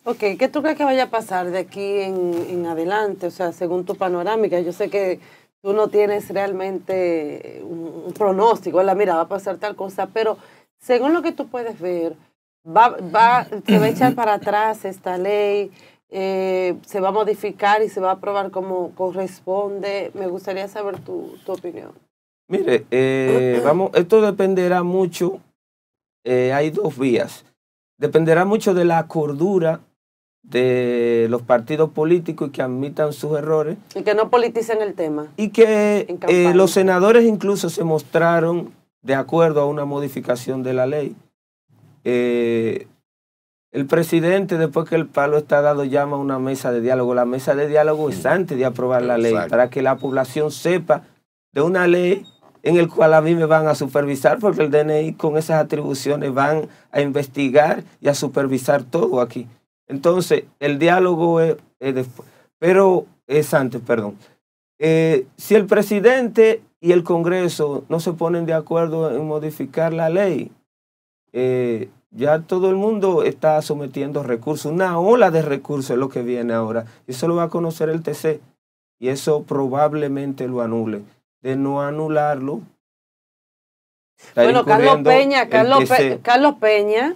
Ok, ¿qué tú crees que vaya a pasar de aquí en, adelante? O sea, según tu panorámica, yo sé que tú no tienes realmente un, pronóstico, la mira, va a pasar tal cosa, pero según lo que tú puedes ver, va, va, se va a echar para atrás esta ley, eh, se va a modificar y se va a aprobar como corresponde. Me gustaría saber tu opinión. Mire, eh, vamos, esto dependerá mucho, eh, hay dos vías. Dependerá mucho de la cordura de los partidos políticos y que admitan sus errores. Y que no politicen el tema. Y que eh, los senadores incluso se mostraron de acuerdo a una modificación de la ley. el presidente, después que el palo está dado, llama a una mesa de diálogo. La mesa de diálogo es antes de aprobar la ley, para que la población sepa de una ley en el cual a mí me van a supervisar, porque el DNI con esas atribuciones van a investigar y a supervisar todo aquí. Entonces, el diálogo es, pero es eh, antes, perdón. Eh, si el presidente y el Congreso no se ponen de acuerdo en modificar la ley, eh, ya todo el mundo está sometiendo recursos. Una ola de recursos es lo que viene ahora. Eso lo va a conocer el TC y eso probablemente lo anule de no anularlo. Bueno, Carlos Peña, Carlos, Peña,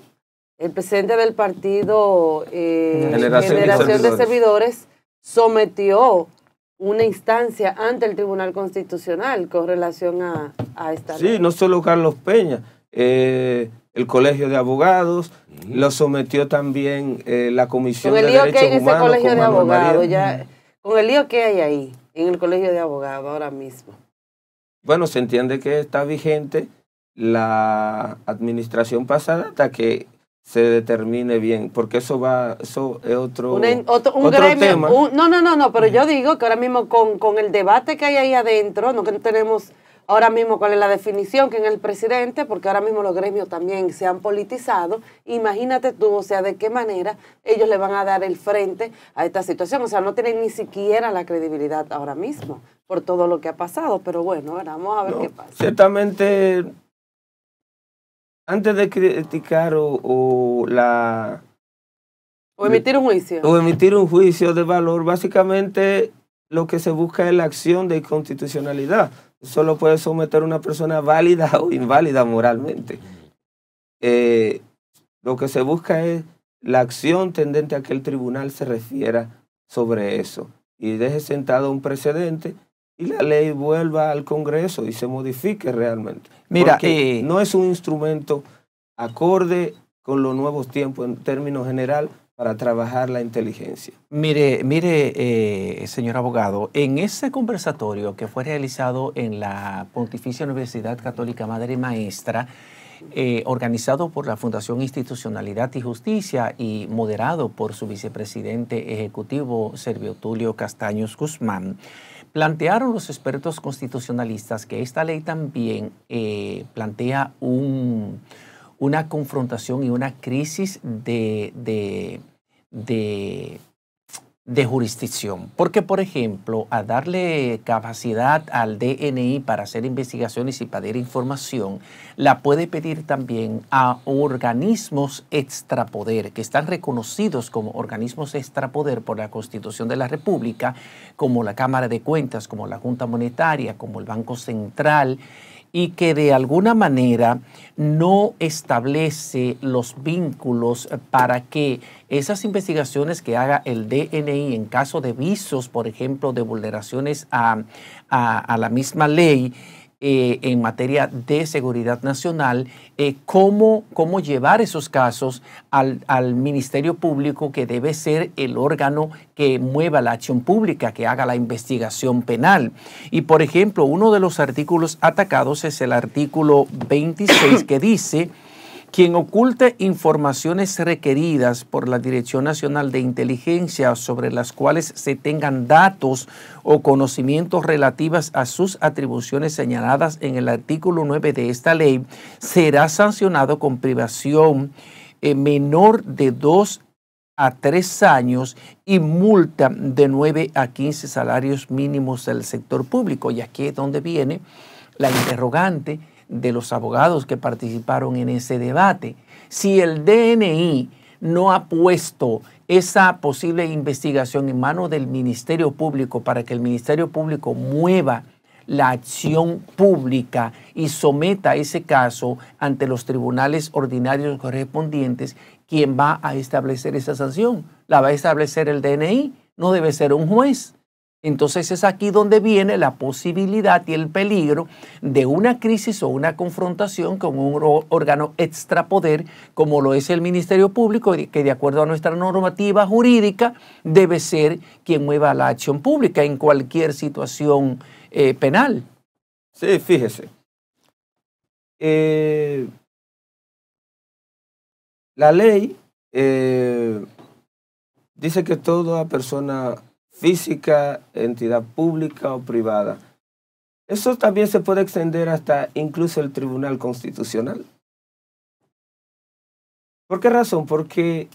el presidente del partido eh, Generación, de, servidores. sometió una instancia ante el Tribunal Constitucional con relación a, esta Sí, no solo Carlos Peña, eh, el Colegio de Abogados, lo sometió también eh, la Comisión de Derechos Humanos. Con el lío que hay en ese Colegio de Abogados, con el lío que hay ahí, en el Colegio de Abogados ahora mismo. Bueno, se entiende que está vigente la administración pasada hasta que se determine bien, porque eso va, eso es otro, otro, tema. no, no, no, no, pero yo digo que ahora mismo con, con el debate que hay ahí adentro, no que tenemos ahora mismo cuál es la definición, Que en el presidente, porque ahora mismo los gremios también se han politizado. Imagínate tú, o sea, de qué manera ellos le van a dar el frente a esta situación. O sea, no tienen ni siquiera la credibilidad ahora mismo por todo lo que ha pasado, pero bueno, ahora vamos a ver qué pasa. Ciertamente, antes de criticar o, la... O emitir un juicio. O emitir un juicio de valor, básicamente lo que se busca es la acción de inconstitucionalidad solo puede someter una persona válida [laughs] o inválida moralmente. Eh, lo que se busca es la acción tendente a que el tribunal se refiera sobre eso y deje sentado un precedente y la ley vuelva al Congreso y se modifique realmente. Mira, Porque eh, no es un instrumento acorde con los nuevos tiempos en términos generales, para trabajar la inteligencia. Mire, mire, eh, señor abogado, en ese conversatorio que fue realizado en la Pontificia Universidad Católica Madre Maestra, eh, organizado por la Fundación Institucionalidad y Justicia y moderado por su vicepresidente ejecutivo, Servio Tulio Castaños Guzmán, plantearon los expertos constitucionalistas que esta ley también eh, plantea un una confrontación y una crisis de, de, jurisdicción. Porque, por ejemplo, a darle capacidad al DNI para hacer investigaciones y pedir información, la puede pedir también a organismos extrapoder, que están reconocidos como organismos extrapoder por la Constitución de la República, como la Cámara de Cuentas, como la Junta Monetaria, como el Banco Central, y que de alguna manera no establece los vínculos para que esas investigaciones que haga el DNI en caso de visos, por ejemplo, de vulneraciones a, la misma ley, eh, en materia de seguridad nacional, eh, cómo, cómo, llevar esos casos al, al, Ministerio Público, que debe ser el órgano que mueva la acción pública, que haga la investigación penal. Y, por ejemplo, uno de los artículos atacados es el artículo 26 que dice quien oculte informaciones requeridas por la Dirección Nacional de Inteligencia sobre las cuales se tengan datos o conocimientos relativos a sus atribuciones señaladas en el artículo 9 de esta ley, será sancionado con privación eh, menor de dos a tres años y multa de 9 a 15 salarios mínimos del sector público. Y aquí es donde viene la interrogante de los abogados que participaron en ese debate. Si el DNI no ha puesto esa posible investigación en manos del Ministerio Público para que el Ministerio Público mueva la acción pública y someta ese caso ante los tribunales ordinarios correspondientes, ¿quién va a establecer esa sanción. La va a establecer el DNI, no debe ser un juez. Entonces es aquí donde viene la posibilidad y el peligro de una crisis o una confrontación con un órgano extrapoder como lo es el Ministerio Público, que de acuerdo a nuestra normativa jurídica debe ser quien mueva la acción pública en cualquier situación eh, penal. Sí, fíjese. Eh, la ley eh, dice que toda persona física, entidad pública o privada. Eso también se puede extender hasta incluso el Tribunal Constitucional. ¿Por qué razón? Porque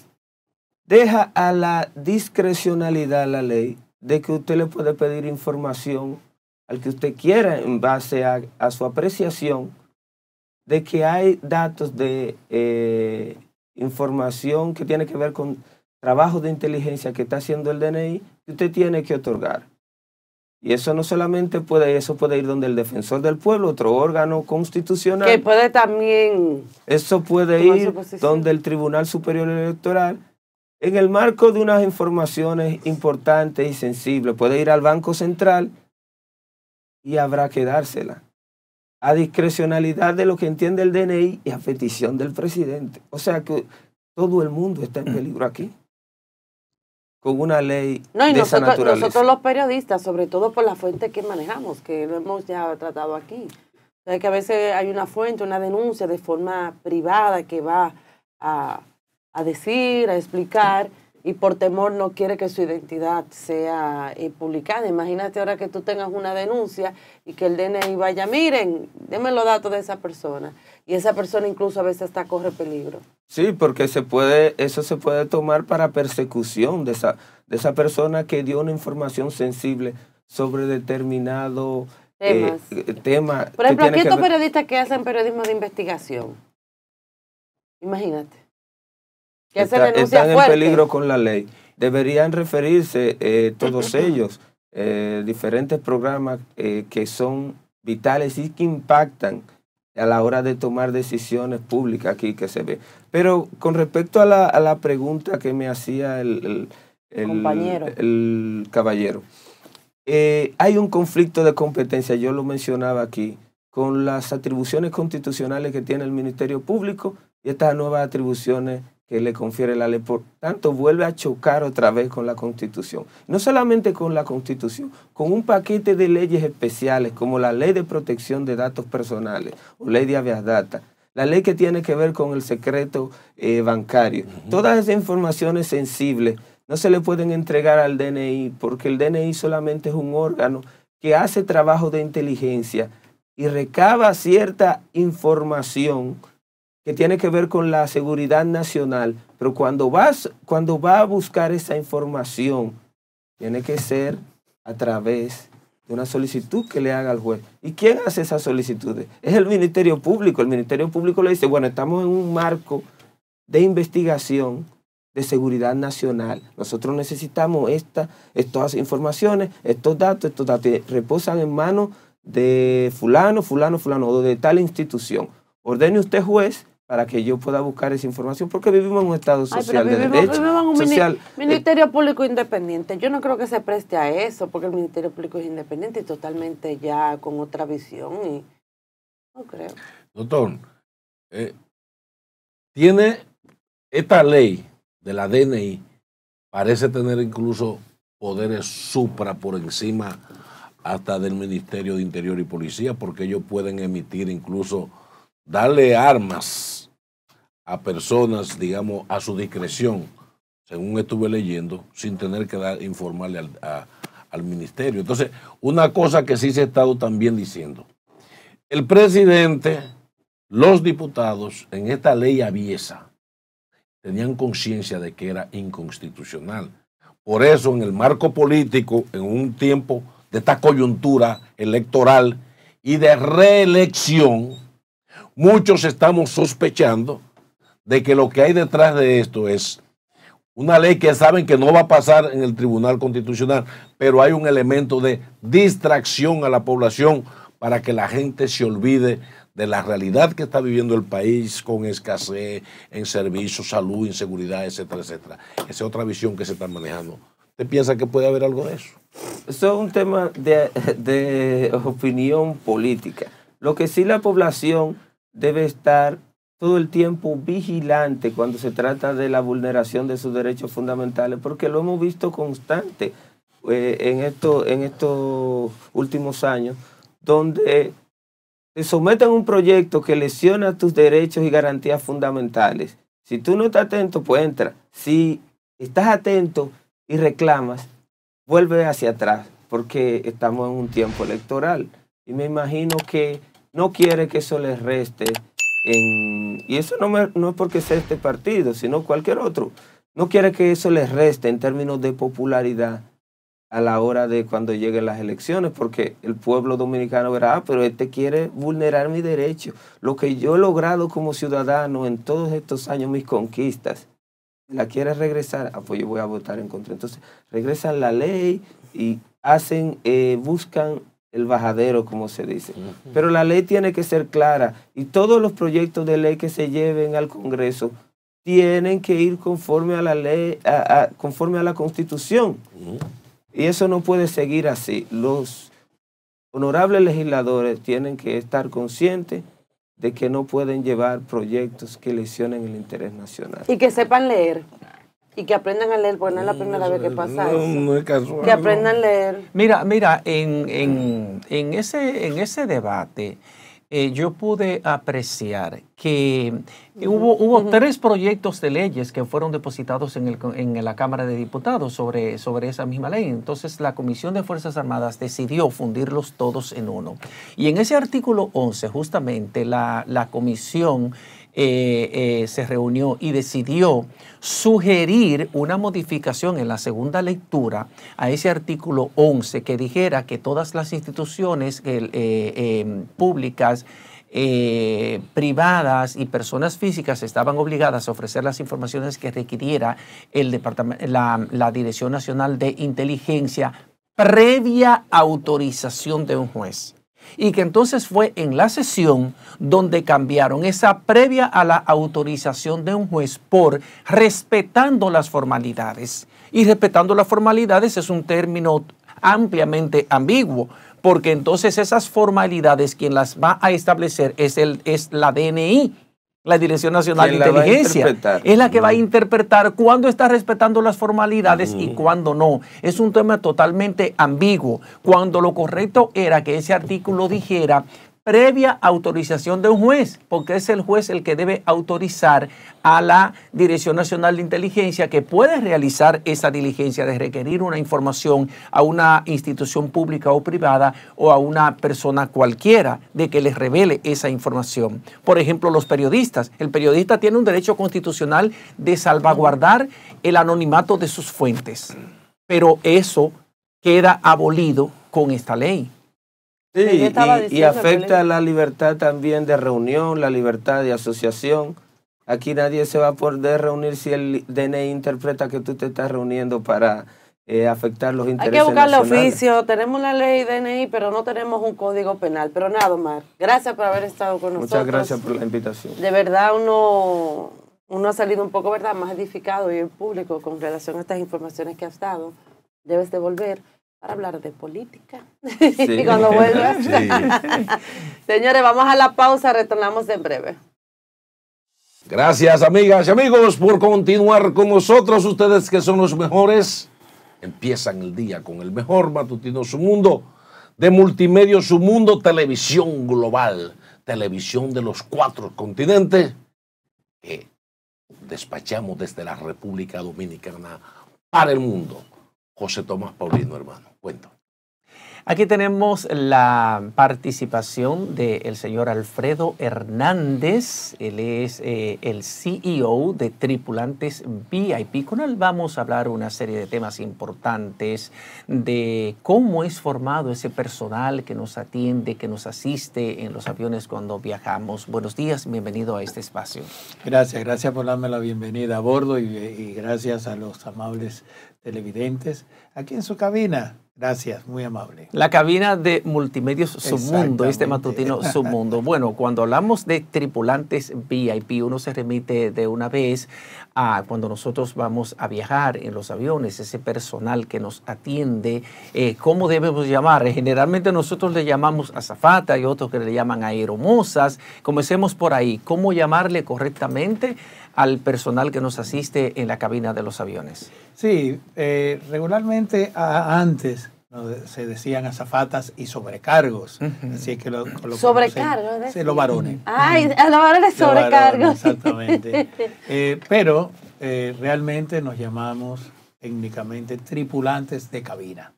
deja a la discrecionalidad la ley de que usted le puede pedir información al que usted quiera en base a, su apreciación de que hay datos de eh, información que tiene que ver con trabajo de inteligencia que está haciendo el DNI que usted tiene que otorgar. Y eso no solamente puede, eso puede ir donde el defensor del pueblo, otro órgano constitucional. Que puede también. Eso puede ir donde el Tribunal Superior Electoral, en el marco de unas informaciones importantes y sensibles, puede ir al Banco Central y habrá que dársela. A discrecionalidad de lo que entiende el DNI y a petición del presidente. O sea que todo el mundo está en peligro aquí con una ley no, y de nosotros, Nosotros los periodistas, sobre todo por la fuente que manejamos, que lo hemos ya tratado aquí. O sea, que a veces hay una fuente, una denuncia de forma privada que va a, a decir, a explicar, y por temor no quiere que su identidad sea eh, publicada. Imagínate ahora que tú tengas una denuncia y que el DNI vaya, miren, denme los datos de esa persona y esa persona incluso a veces hasta corre peligro. Sí, porque se puede, eso se puede tomar para persecución de esa, de esa persona que dio una información sensible sobre determinado eh, temas. Eh, tema. Por ejemplo, aquí estos periodistas que hacen periodismo de investigación, imagínate, Están en peligro con la ley. Deberían referirse eh, todos [clears throat] ellos, diferentes programas que son vitales y que impactan a la hora de tomar decisiones públicas aquí que se ve. Pero con respecto a la, pregunta que me hacía el, Compañero. caballero, eh, hay un conflicto de competencia, yo lo mencionaba aquí, con las atribuciones constitucionales que tiene el Ministerio Público y estas nuevas atribuciones que le confiere la ley. Por tanto, vuelve a chocar otra vez con la Constitución. No solamente con la Constitución, con un paquete de leyes especiales como la Ley de Protección de Datos Personales o Ley de Avias la ley que tiene que ver con el secreto eh, bancario. Todas esas informaciones sensibles no se le pueden entregar al DNI porque el DNI solamente es un órgano que hace trabajo de inteligencia y recaba cierta información que tiene que ver con la seguridad nacional, pero cuando, vas, cuando va a buscar esa información, tiene que ser a través de una solicitud que le haga al juez. ¿Y quién hace esas solicitudes? Es el Ministerio Público. El Ministerio Público le dice, bueno, estamos en un marco de investigación de seguridad nacional. Nosotros necesitamos estas informaciones, estos datos, estos datos reposan en manos de fulano, fulano, fulano, o de tal institución. Ordene usted juez para que yo pueda buscar esa información, porque vivimos en un Estado social de derecho. un Ministerio Público Independiente. Yo no creo que se preste a eso, porque el Ministerio Público es independiente y totalmente ya con otra visión. Y no creo. Doctor, eh, tiene esta ley de la DNI, parece tener incluso poderes supra por encima hasta del Ministerio de Interior y Policía, porque ellos pueden emitir incluso, darle armas a personas, digamos, a su discreción, según estuve leyendo, sin tener que dar, informarle al, al ministerio. Entonces, una cosa que sí se ha estado también diciendo, el presidente, los diputados, en esta ley aviesa, tenían conciencia de que era inconstitucional. Por eso, en el marco político, en un tiempo de esta coyuntura electoral y de reelección, muchos estamos sospechando de que lo que hay detrás de esto es una ley que saben que no va a pasar en el Tribunal Constitucional, pero hay un elemento de distracción a la población para que la gente se olvide de la realidad que está viviendo el país con escasez en servicios, salud, inseguridad, etcétera, etcétera. Esa es otra visión que se está manejando. ¿Usted piensa que puede haber algo de eso? Eso es un tema de, de opinión política. Lo que sí la población debe estar todo el tiempo vigilante cuando se trata de la vulneración de sus derechos fundamentales, porque lo hemos visto constante eh, en, esto, en estos últimos años, donde Se someten a un proyecto que lesiona tus derechos y garantías fundamentales. Si tú no estás atento, pues entra. Si estás atento y reclamas, vuelve hacia atrás, porque estamos en un tiempo electoral. Y me imagino que no quiere que eso les reste en y eso no, me, es porque sea este partido, sino cualquier otro, no quiere que eso les reste en términos de popularidad a la hora de cuando lleguen las elecciones, porque el pueblo dominicano verá, ah, pero este quiere vulnerar mi derecho, lo que yo he logrado como ciudadano en todos estos años, mis conquistas, la quiere regresar, ah, pues yo voy a votar en contra. Entonces, regresan la ley y hacen, eh, buscan el bajadero, como se dice. Pero la ley tiene que ser clara y todos los proyectos de ley que se lleven al Congreso tienen que ir conforme a la ley, conforme a la Constitución. Y eso no puede seguir así. Los honorables legisladores tienen que estar conscientes de que no pueden llevar proyectos que lesionen el interés nacional. Y que sepan leer. Y que aprendan a leer, porque no es la mm, primera vez que pasa eso. No es casual. Que aprendan a leer. Mira, mira, en, ese, en ese debate eh, yo pude apreciar que hubo, hubo tres proyectos de leyes que fueron depositados en, el, en la Cámara de Diputados sobre, sobre esa misma ley. Entonces la Comisión de Fuerzas Armadas decidió fundirlos todos en uno. Y en ese artículo 11, justamente, la, la comisión... Eh, eh, se reunió y decidió sugerir una modificación en la segunda lectura a ese artículo 11 que dijera que todas las instituciones eh, em, públicas privadas y personas físicas estaban obligadas a ofrecer las informaciones que requiriera el departamento, la Dirección Nacional de Inteligencia previa autorización de un juez y que entonces fue en la sesión donde cambiaron esa previa a la autorización de un juez por respetando las formalidades. Y respetando las formalidades es un término ampliamente ambiguo, porque entonces esas formalidades quien las va a establecer es, el, es la DNI, la Dirección Nacional de Inteligencia. Es la que va a mm. interpretar cuándo está respetando las formalidades y mm. cuándo no. Es un tema totalmente ambiguo. Cuando lo correcto era que ese artículo dijera previa autorización de un juez, porque es el juez el que debe autorizar a la Dirección Nacional de Inteligencia que puede realizar esa diligencia de requerir una información a una institución pública o privada o a una persona cualquiera de que les revele esa información. Por ejemplo, los periodistas. El periodista tiene un derecho constitucional de salvaguardar el anonimato de sus fuentes, pero eso queda abolido con esta ley. Sí, pues y, afecta la libertad también de reunión, la libertad de asociación. Aquí nadie se va a poder reunir si el DNI interpreta que tú te estás reuniendo para eh, afectar los intereses. Hay que buscar el oficio, tenemos la ley DNI, pero no tenemos un código penal. Pero nada, Omar, gracias por haber estado con nosotros. Muchas gracias por la invitación. De verdad, uno, uno ha salido un poco verdad más edificado y el público con relación a estas informaciones que has dado. Debes devolver para hablar de política. Sí. [laughs] cuando vuelva. [laughs] Sí. [laughs] Señores, vamos a la pausa, retornamos en breve. Gracias, amigas y amigos, por continuar con nosotros. Ustedes que son los mejores, empiezan el día con el mejor matutino Su Mundo de multimedio Su Mundo Televisión Global, televisión de los cuatro continentes que despachamos desde la República Dominicana para el mundo. José Tomás Paulino, hermano cuento. Aquí tenemos la participación del señor Alfredo Hernández. Él es eh, el CEO de Tripulantes VIP. Con él vamos a hablar una serie de temas importantes de cómo es formado ese personal que nos atiende, que nos asiste en los aviones cuando viajamos. Buenos días, bienvenido a este espacio. Gracias, gracias por darme la bienvenida a bordo y gracias a los amables televidentes aquí en su cabina Gracias, muy amable. La cabina de Multimedios Submundo, este matutino Submundo. Bueno, cuando hablamos de tripulantes VIP, uno se remite de una vez a cuando nosotros vamos a viajar en los aviones, ese personal que nos atiende, eh, ¿cómo debemos llamar? Generalmente nosotros le llamamos azafata y otros que le llaman aeromosas. Comencemos por ahí, ¿cómo llamarle correctamente al personal que nos asiste en la cabina de los aviones? Sí, eh, regularmente antes se decían azafatas y sobrecargos. que lo, Sobrecargos. Sí, los varones. Ay, a los varones sobrecargos. exactamente. [laughs] Eh, pero eh, realmente nos llamamos técnicamente tripulantes de cabina.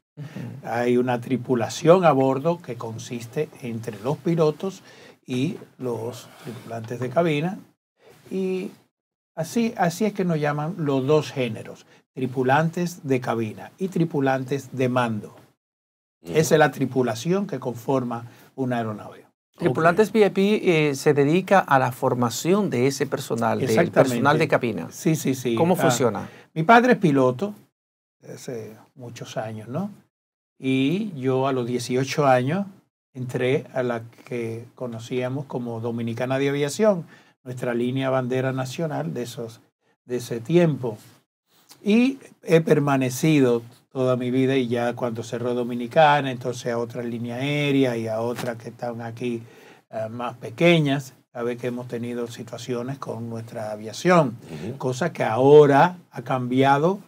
Hay una tripulación a bordo que consiste entre los pilotos y los tripulantes de cabina y Así, así es que nos llaman los dos géneros, tripulantes de cabina y tripulantes de mando. Esa es la tripulación que conforma una aeronave. Tripulantes VIP eh, se dedica a la formación de ese personal, del personal de cabina. Sí, sí, sí. ¿Cómo ah, funciona? Mi padre es piloto, hace muchos años, ¿no? Y yo a los 18 años entré a la que conocíamos como Dominicana de Aviación, nuestra línea bandera nacional de, esos, de ese tiempo. Y he permanecido toda mi vida y ya cuando cerró Dominicana, entonces a otra línea aérea y a otras que están aquí eh, más pequeñas, sabe que hemos tenido situaciones con nuestra aviación, cosa que ahora ha cambiado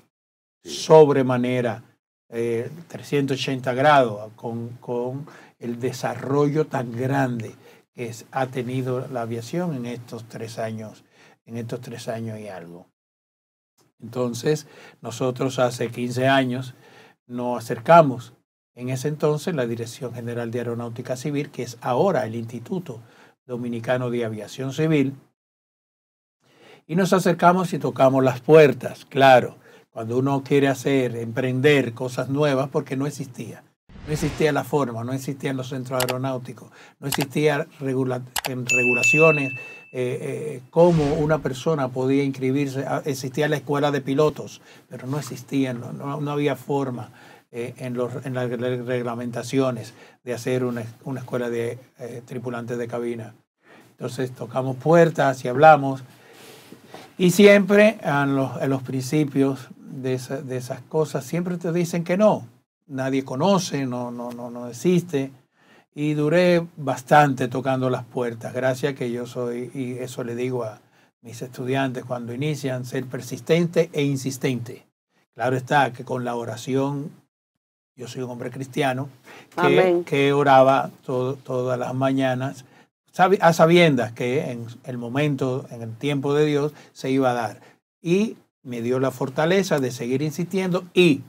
sobremanera, 380 eh, grados, con, con el desarrollo tan grande que ha tenido la aviación en estos tres años, en estos tres años y algo. Entonces, nosotros hace 15 años nos acercamos en ese entonces la Dirección General de Aeronáutica Civil, que es ahora el Instituto Dominicano de Aviación Civil, y nos acercamos y tocamos las puertas, claro, cuando uno quiere hacer, emprender cosas nuevas, porque no existía. No existía la forma, no existían los centros aeronáuticos, no existían regulaciones eh, eh, cómo una persona podía inscribirse. Ah, existía la escuela de pilotos, pero no existían, no, había forma eh, en, las reglamentaciones de hacer una, escuela de tripulantes de cabina. Entonces tocamos puertas y hablamos. Y siempre ah, en los, principios de esas cosas, siempre te dicen que no nadie conoce, no, no, no, no existe. Y duré bastante tocando las puertas, gracias que yo soy, y eso le digo a mis estudiantes cuando inician, ser persistente e insistente. Claro está que con la oración, yo soy un hombre cristiano, que, oraba todas las mañanas, a sabiendas que en el momento, en el tiempo de Dios, se iba a dar. Y me dio la fortaleza de seguir insistiendo y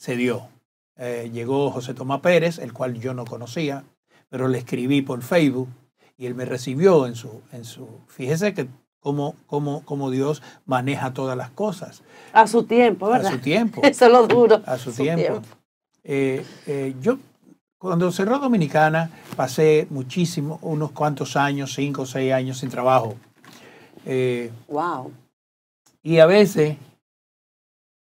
se dio. Eh, llegó José Tomás Pérez, el cual yo no conocía, pero le escribí por Facebook y él me recibió en su... En su fíjese que cómo, Dios maneja todas las cosas. A su tiempo, ¿verdad? A su tiempo. [laughs] Eso es lo duro. A su, tiempo. Eh, eh, yo cuando cerró Dominicana pasé muchísimo, unos cuantos años, cinco o seis años sin trabajo. wow. Y a veces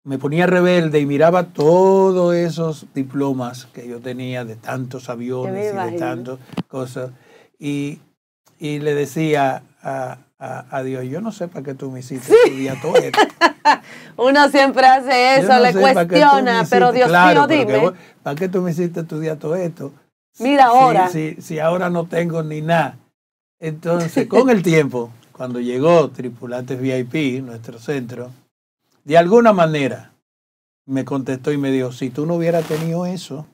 me ponía rebelde y miraba todos esos diplomas que yo tenía de tantos aviones y de tantas cosas. Y, y, le decía a, Dios, yo no sé para qué tú me hiciste estudiar todo esto. [laughs] Uno siempre hace eso, le cuestiona, pero Dios mío, dime. ¿Para qué tú me hiciste estudiar todo esto? Mira ahora. si ahora no tengo ni nada. Entonces, [laughs] con el tiempo, cuando llegó Tripulantes VIP, nuestro centro, de alguna manera, me contestó y me dijo, si tú no hubieras tenido eso,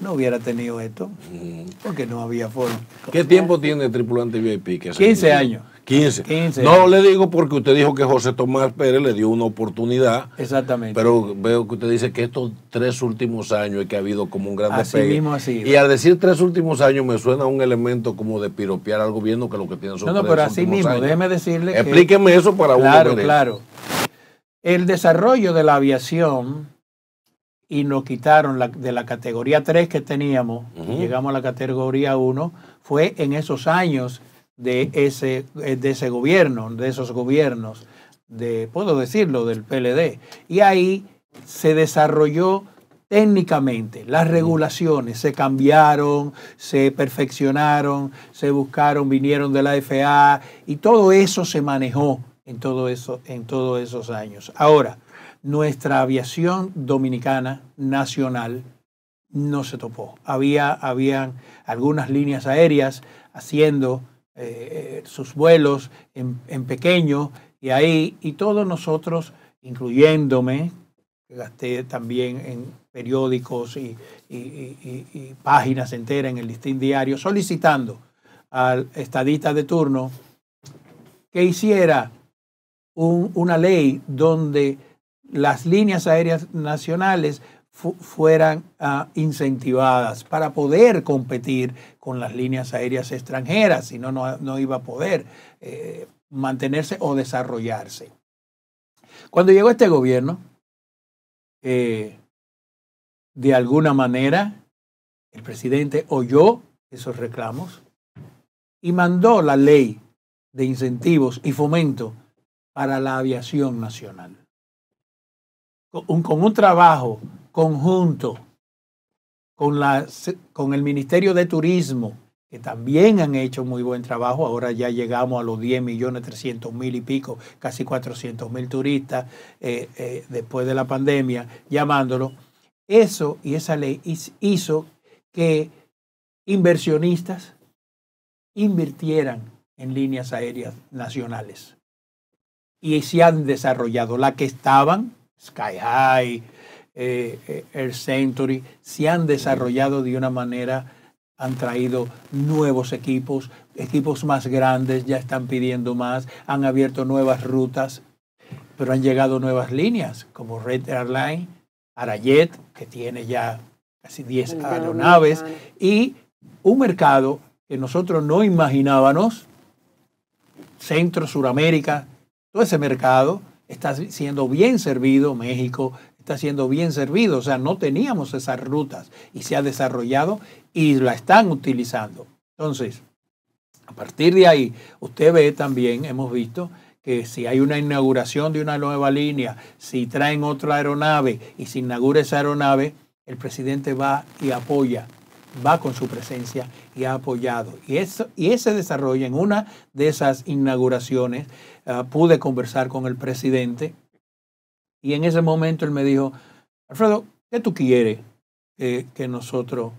no hubiera tenido esto, porque no había forma. ¿Qué tiempo tiene el tripulante VIP? Que 15 años. 15. No le digo porque usted dijo que José Tomás Pérez le dio una oportunidad. Exactamente. Pero veo que usted dice que estos tres últimos años es que ha habido como un gran así Mismo así Y al decir tres últimos años me suena a un elemento como de piropear al gobierno que lo que tiene son No, no, pero así mismo, años. déjeme decirle Explíqueme eso para claro, uno. Claro, claro. El desarrollo de la aviación y nos quitaron de la categoría 3 que teníamos, y llegamos a la categoría 1, fue en esos años de ese, eh, de ese gobierno, de esos gobiernos, de, puedo decirlo, del PLD. Y ahí se desarrolló técnicamente las regulaciones se cambiaron, se perfeccionaron, se buscaron, vinieron de la FA y todo eso se manejó en, todo eso, en todos esos años. Ahora, nuestra aviación dominicana nacional no se topó. Había habían algunas líneas aéreas haciendo eh, eh, sus vuelos en, pequeño y ahí, y todos nosotros, incluyéndome, gasté también en periódicos y, páginas enteras en el listín diario, solicitando al estadista de turno que hiciera una ley donde las líneas aéreas nacionales fueran ah, incentivadas para poder competir con las líneas aéreas extranjeras, si no, no iba a poder eh, mantenerse o desarrollarse. Cuando llegó este gobierno, eh, de alguna manera, el presidente oyó esos reclamos y mandó la ley de incentivos y fomento para la aviación nacional. Con, con un trabajo conjunto con, con el Ministerio de Turismo, que también han hecho muy buen trabajo. Ahora ya llegamos a los 10 millones 300 mil y pico, casi 400 mil turistas eh, eh, después de la pandemia, llamándolo. Eso y esa ley hizo que inversionistas invirtieran en líneas aéreas nacionales. Y se han desarrollado la que estaban, Sky High, eh, Air Century, se han desarrollado de una manera, han traído nuevos equipos, equipos más grandes, ya están pidiendo más, han abierto nuevas rutas, pero han llegado nuevas líneas como Red Airline, Arayet, que tiene ya casi 10 aeronaves, y un mercado que nosotros no imaginábamos, Centro, Suramérica, todo ese mercado está siendo bien servido, México, está siendo bien servido. O sea, no teníamos esas rutas y se ha desarrollado y la están utilizando. Entonces, a partir de ahí, usted ve también, hemos visto que si hay una inauguración de una nueva línea, si traen otra aeronave y se inaugura esa aeronave, el presidente va y apoya, va con su presencia y ha apoyado. Y, eso, y ese desarrollo en una de esas inauguraciones, ah, pude conversar con el presidente y en ese momento él me dijo, Alfredo, ¿qué tú quieres que, nosotros?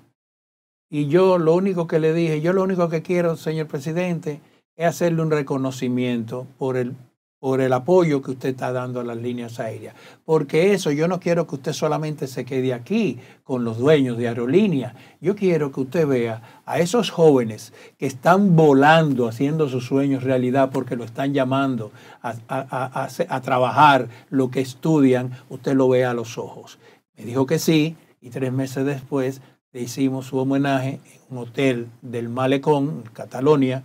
Y yo lo único que le dije, yo lo único que quiero, señor presidente, es hacerle un reconocimiento por el por el apoyo que usted está dando a las líneas aéreas. Porque eso, yo no quiero que usted solamente se quede aquí con los dueños de aerolíneas. Yo quiero que usted vea a esos jóvenes que están volando, haciendo sus sueños realidad porque lo están llamando a, trabajar lo que estudian, usted lo vea a los ojos. Me dijo que sí y tres meses después le hicimos su homenaje en un hotel del Malecón, Catalonia,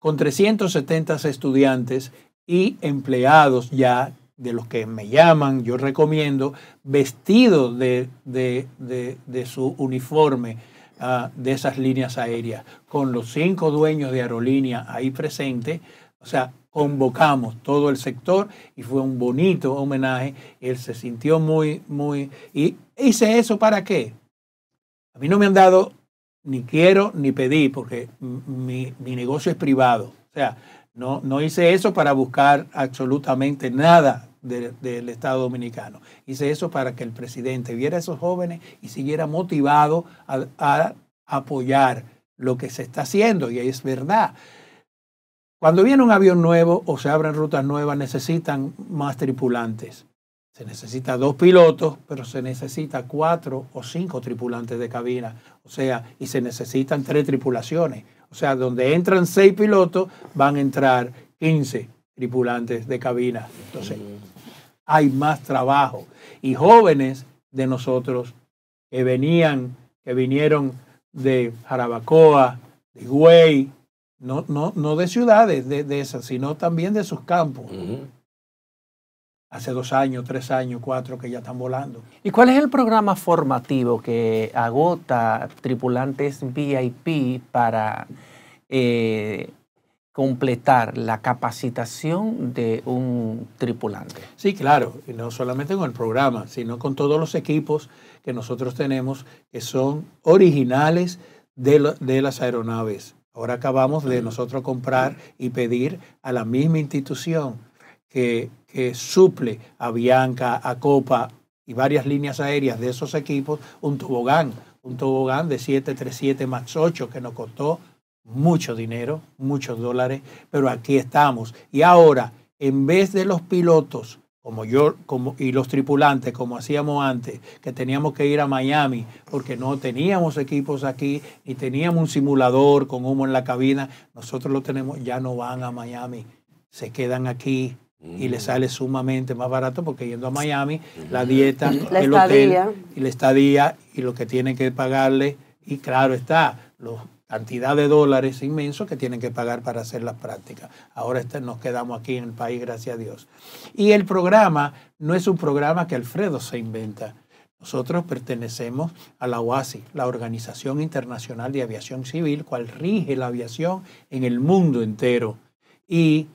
con 370 estudiantes y empleados ya de los que me llaman, yo recomiendo, vestidos de, su uniforme ah, de esas líneas aéreas, con los cinco dueños de aerolínea ahí presentes, o sea, convocamos todo el sector y fue un bonito homenaje, él se sintió muy, muy, y hice eso para qué? A mí no me han dado, ni quiero, ni pedí, porque mi, mi negocio es privado, o sea, no, no hice eso para buscar absolutamente nada del Estado Dominicano. Hice eso para que el presidente viera a esos jóvenes y siguiera motivado a, apoyar lo que se está haciendo, y es verdad. Cuando viene un avión nuevo o se abren rutas nuevas, necesitan más tripulantes. Se necesita dos pilotos, pero se necesita cuatro o cinco tripulantes de cabina. O sea, y se necesitan tres tripulaciones. O sea, donde entran seis pilotos, van a entrar 15 tripulantes de cabina. Entonces, hay más trabajo. Y jóvenes de nosotros que venían, que vinieron de Jarabacoa, de Huey, no, no, no de ciudades de, esas, sino también de sus campos hace dos años, tres años, cuatro, que ya están volando. ¿Y cuál es el programa formativo que agota tripulantes VIP para eh, completar la capacitación de un tripulante? Sí, claro, y no solamente con el programa, sino con todos los equipos que nosotros tenemos que son originales de, de las aeronaves. Ahora acabamos de nosotros comprar y pedir a la misma institución que, suple a Bianca, a Copa y varias líneas aéreas de esos equipos, un tobogán, un tobogán de 737 MAX 8 que nos costó mucho dinero, muchos dólares, pero aquí estamos. Y ahora, en vez de los pilotos como yo como, y los tripulantes, como hacíamos antes, que teníamos que ir a Miami porque no teníamos equipos aquí y teníamos un simulador con humo en la cabina, nosotros lo tenemos, ya no van a Miami, se quedan aquí y le mm. sale sumamente más barato porque yendo a Miami, la mm. dieta, el hotel y la estadía y lo que tienen que pagarle y claro está, la cantidad de dólares inmensos que tienen que pagar para hacer las prácticas. Ahora este, nos quedamos aquí en el país, gracias a Dios. Y el programa no es un programa que Alfredo se inventa. Nosotros pertenecemos a la OASI, la Organización Internacional de Aviación Civil, cual rige la aviación en el mundo entero. Y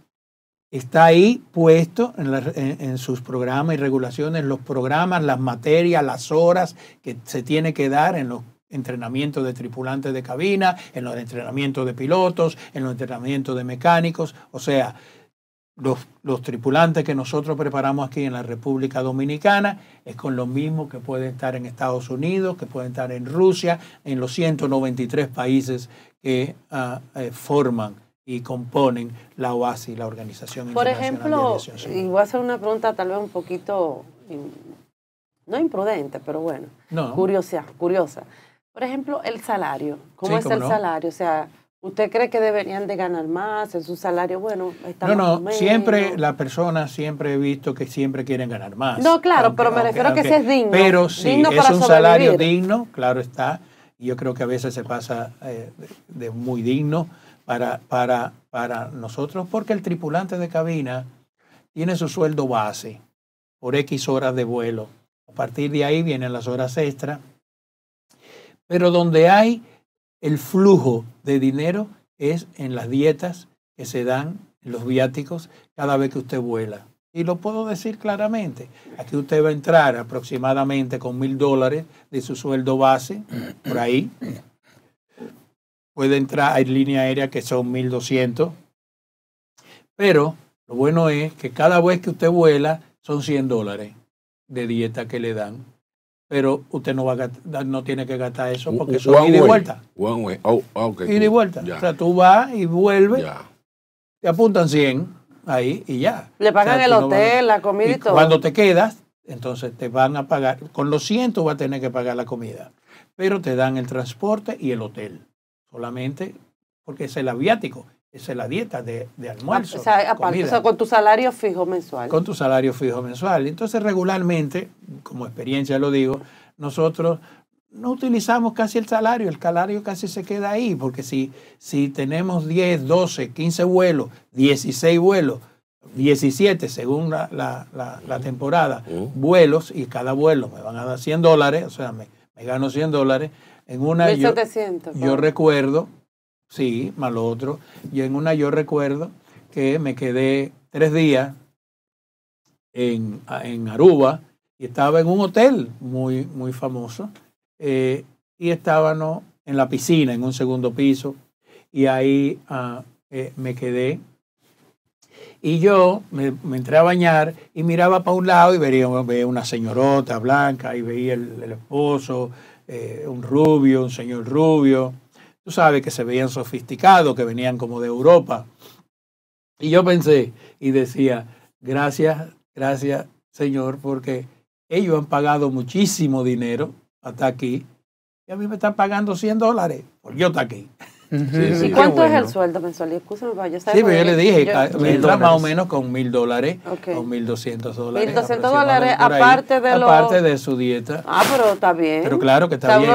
Está ahí puesto en, sus programas y regulaciones los programas, las materias, las horas que se tiene que dar en los entrenamientos de tripulantes de cabina, en los entrenamientos de pilotos, en los entrenamientos de mecánicos. O sea, los, los tripulantes que nosotros preparamos aquí en la República Dominicana es con lo mismo que puede estar en Estados Unidos, que pueden estar en Rusia, en los 193 países que ah, eh, forman y componen la OASI, la Organización Por ejemplo, y voy a hacer una pregunta tal vez un poquito, no imprudente, pero bueno, curiosa, curiosa. Por ejemplo, el salario. ¿Cómo es el salario? O sea, ¿usted cree que deberían de ganar más? ¿Es un salario bueno? Está no, no, siempre las personas, siempre he visto que siempre quieren ganar más. No, claro, pero me refiero a que si es digno. Pero sí, es un salario digno, claro está. Y Yo creo que a veces se pasa eh, de muy digno para, para, nosotros, porque el tripulante de cabina tiene su sueldo base por X horas de vuelo. A partir de ahí vienen las horas extras. Pero donde hay el flujo de dinero es en las dietas que se dan, en los viáticos, cada vez que usted vuela. Y lo puedo decir claramente. Aquí usted va a entrar aproximadamente con mil dólares de su sueldo base, por ahí, puede entrar, hay línea aérea que son 1200, pero lo bueno es que cada vez que usted vuela son 100 dólares de dieta que le dan. Pero usted no va a no tiene que gastar eso porque son ida y vuelta. Oh, oh, ida y vuelta. O sea, tú vas y vuelves, te apuntan 100 ahí y ya. Le pagan el hotel, la comida y, todo. Cuando te quedas, entonces te van a pagar, con los 100 tú vas a tener que pagar la comida, pero te dan el transporte y el hotel solamente porque es el aviático, es la dieta de, almuerzo. O sea, con tu salario fijo mensual. Con tu salario fijo mensual. Entonces, regularmente, como experiencia lo digo, nosotros no utilizamos casi el salario, el salario casi se queda ahí, porque si, si tenemos 10, 12, 15 vuelos, 16 vuelos, 17 según la, temporada, vuelos, y cada vuelo me van a dar 100 dólares, o sea, me, me gano 100 dólares, en una Yo, recuerdo, sí, malo otro, y en una yo recuerdo que me quedé tres días en, en Aruba y estaba en un hotel muy, muy famoso eh, y estábamos en la piscina, en un segundo piso, y ahí ah, eh, me quedé. Y yo me, entré a bañar y miraba para un lado y veía, una señorota blanca y veía el esposo eh, un rubio, un señor rubio, tú sabes que se veían sofisticados, que venían como de Europa. Y yo pensé y decía, gracias, gracias Señor, porque ellos han pagado muchísimo dinero hasta aquí y a mí me están pagando 100 dólares, porque yo estoy aquí. ¿Y cuánto es el sueldo mensual? Sí, pero yo pues le dije, ah, entra más o menos con mil dólares con o mil doscientos dólares. Mil doscientos dólares aparte de Aparte de su dieta. Ah, pero está bien. Pero claro que está bien.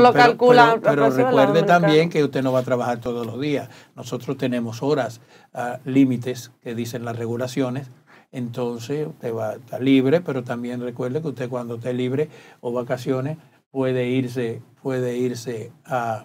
pero, recuerde también que usted no va a trabajar todos los días. Nosotros tenemos horas, ah, límites que dicen las regulaciones entonces usted va a estar libre, pero también recuerde que usted cuando esté libre o vacaciones puede irse, puede irse a,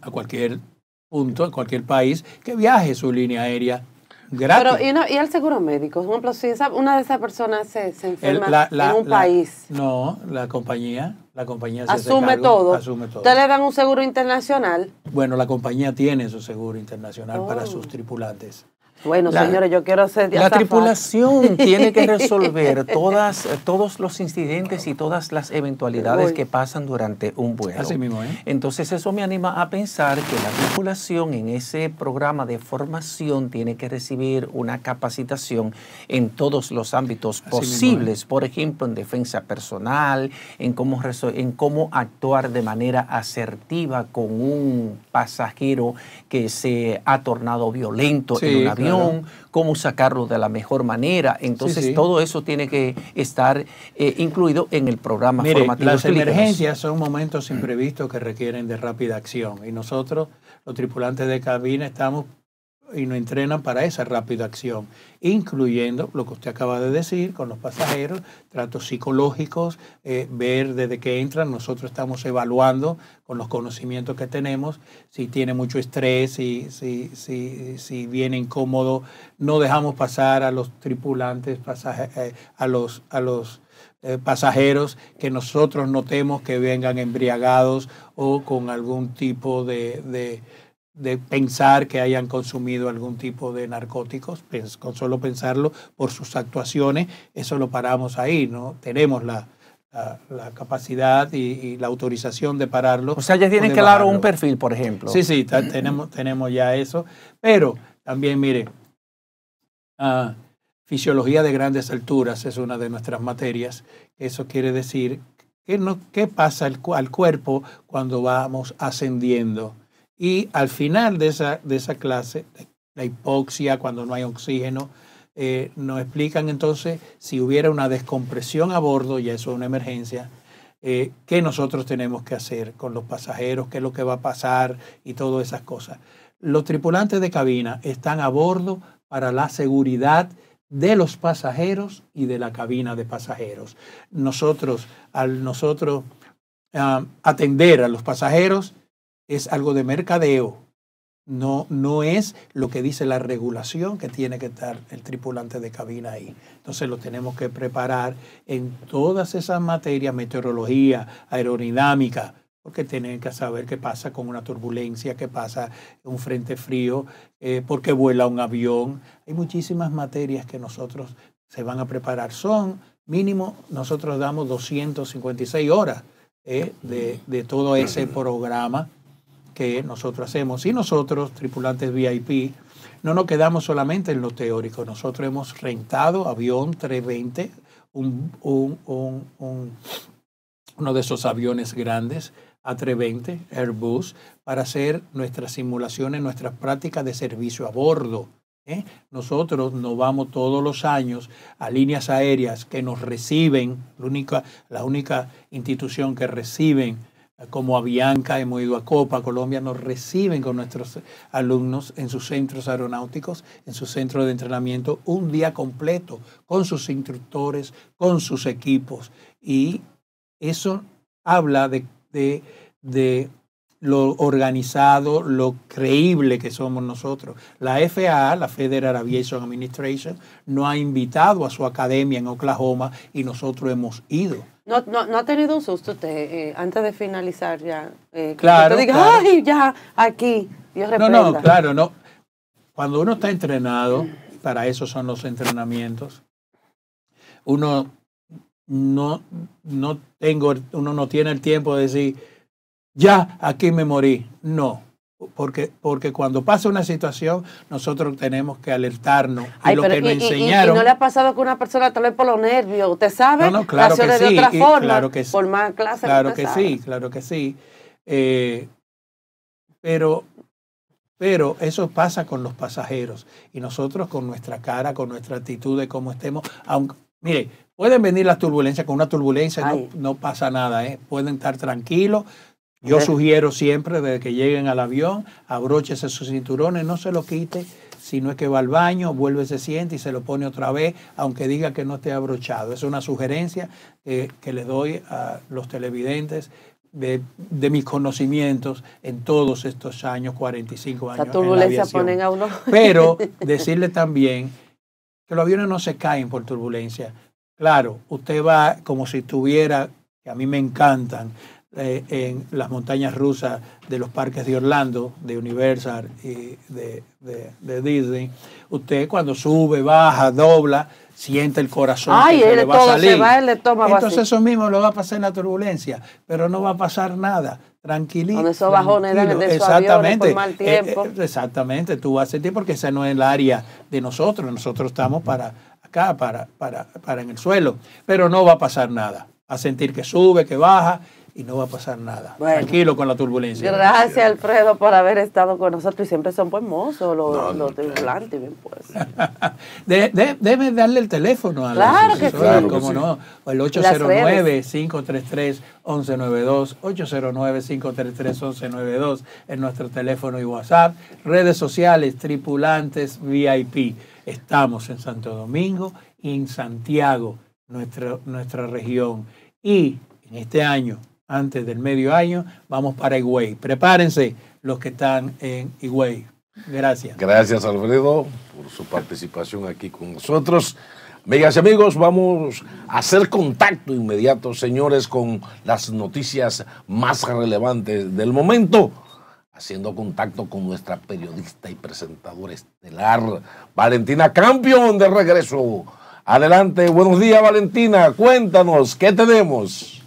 a cualquier punto, a cualquier país, que viaje su línea aérea gratis. Pero, ¿y, el seguro médico? Por ejemplo, si una de esas personas se, enferma en un país. No, la compañía, la compañía asume, todo. ¿Ustedes le dan un seguro internacional? Bueno, la compañía tiene su seguro internacional para oh. sus tripulantes. Bueno, señores, yo quiero hacer... La tripulación [laughs] tiene que resolver todas, todos los incidentes y todas las eventualidades que pasan durante un vuelo. Así mismo, ¿eh? Entonces eso me anima a pensar que la tripulación en ese programa de formación tiene que recibir una capacitación en todos los ámbitos ¿eh? posibles. Por ejemplo, en defensa personal, en cómo, en cómo actuar de manera asertiva con un pasajero que se ha tornado violento en un avión, cómo sacarlo de la mejor manera. Entonces todo eso tiene que estar eh, incluido en el programa formativo. Las emergencias son momentos imprevistos que requieren de rápida acción y nosotros, los tripulantes de cabina, estamos y nos entrenan para esa rápida acción, incluyendo lo que usted acaba de decir con los pasajeros, tratos psicológicos, eh, ver desde que entran, nosotros estamos evaluando con los conocimientos que tenemos, si tiene mucho estrés, si, si, si, si viene incómodo, no dejamos pasar a los tripulantes, eh, a los... A los eh, pasajeros que nosotros notemos que vengan embriagados o con algún tipo de de pensar que hayan consumido algún tipo de narcóticos, con solo pensarlo por sus actuaciones, eso lo paramos ahí, ¿no? Tenemos la, capacidad y, la autorización de pararlo. O sea, ya tienen claro un perfil, por ejemplo. Sí, sí, tenemos, tenemos ya eso. Pero también, mire, ah, fisiología de grandes alturas es una de nuestras materias. Eso quiere decir, ¿qué, no, qué pasa al cuerpo cuando vamos ascendiendo? Y al final de esa, clase, la hipoxia, cuando no hay oxígeno, eh, nos explican entonces si hubiera una descompresión a bordo, y eso es una emergencia, eh, qué nosotros tenemos que hacer con los pasajeros, qué es lo que va a pasar y todas esas cosas. Los tripulantes de cabina están a bordo para la seguridad de los pasajeros y de la cabina de pasajeros. Nosotros, al nosotros ah, atender a los pasajeros, es algo de mercadeo. No, no es lo que dice la regulación que tiene que estar el tripulante de cabina ahí. Entonces lo tenemos que preparar en todas esas materias, meteorología, aerodinámica, porque tienen que saber qué pasa con una turbulencia, qué pasa un frente frío, eh, por porque vuela un avión. Hay muchísimas materias que nosotros se van a preparar. Son mínimo, nosotros damos 256 horas eh, de, de todo ese programa que nosotros hacemos. Y nosotros, tripulantes VIP, no nos quedamos solamente en lo teórico. Nosotros hemos rentado avión 320, uno de esos aviones grandes, A320, Airbus, para hacer nuestras simulaciones, nuestras prácticas de servicio a bordo. ¿eh? Nosotros nos vamos todos los años a líneas aéreas que nos reciben, la única, la única institución que reciben como a Bianca, hemos ido a Copa, Colombia, nos reciben con nuestros alumnos en sus centros aeronáuticos, en sus centros de entrenamiento, un día completo, con sus instructores, con sus equipos. Y eso habla de, lo organizado, lo creíble que somos nosotros. La FAA, la Federal Aviation Administration, no ha invitado a su academia en Oklahoma y nosotros hemos ido no, no, no ha tenido un susto usted eh, antes de finalizar ya. Eh, claro. Que diga, ay, ya, aquí. Dios No, no, claro, no. Cuando uno está entrenado, para eso son los entrenamientos. Uno no, no tengo, uno no tiene el tiempo de decir, ya, aquí me morí. No. Porque, porque cuando pasa una situación, nosotros tenemos que alertarnos lo que y, nos enseñaron. no le ha pasado que una persona, tal vez por los nervios, usted sabe, no, no, claro de otra forma, por más clases Claro que, sí, claro que sí. Eh, pero, pero eso pasa con los pasajeros. Y nosotros con nuestra cara, con nuestra actitud de cómo estemos, aunque, mire, pueden venir las turbulencias, con una turbulencia no, no, pasa nada, ¿eh? pueden estar tranquilos, yo sugiero siempre, desde que lleguen al avión, abróchese sus cinturones, no se lo quite, si no es que va al baño, vuelve, se siente y se lo pone otra vez, aunque diga que no esté abrochado. Es una sugerencia eh, que le doy a los televidentes de, mis conocimientos en todos estos años, 45 años. La turbulencia en la ponen a Pero [laughs] decirle también que los aviones no se caen por turbulencia. Claro, usted va como si estuviera, que a mí me encantan, eh, en las montañas rusas de los parques de Orlando, de Universal y de, de, Disney, usted cuando sube, baja, dobla, siente el corazón le va toma Entonces eso mismo lo va a pasar en la turbulencia, pero no va a pasar nada. Tranquilito. Con esos bajones de, su exactamente, mal tiempo. Eh, eh, exactamente, tú vas a sentir porque esa no es el área de nosotros. Nosotros estamos para acá, para, para, para en el suelo, pero no va a pasar nada. A sentir que sube, que baja y no va a pasar nada. Tranquilo con la turbulencia. Gracias, Alfredo, por haber estado con nosotros. Y siempre son pues los, tripulantes, bien pues. [laughs] darle el teléfono a claro que sí. Claro como no. El 809-533-1192, 809-533-1192 en nuestro teléfono y WhatsApp. Redes sociales, tripulantes, VIP. Estamos en Santo Domingo y en Santiago, nuestra, nuestra región. Y en este año, antes del medio año. Vamos para Higüey. Prepárense los que están en Higüey. Gracias. Gracias, Alfredo, por su participación aquí con nosotros. Amigas y amigos, vamos a hacer contacto inmediato, señores, con las noticias más relevantes del momento, haciendo contacto con nuestra periodista y presentadora estelar, Valentina Campion, de regreso. Adelante, buenos días, Valentina. Cuéntanos, ¿qué tenemos?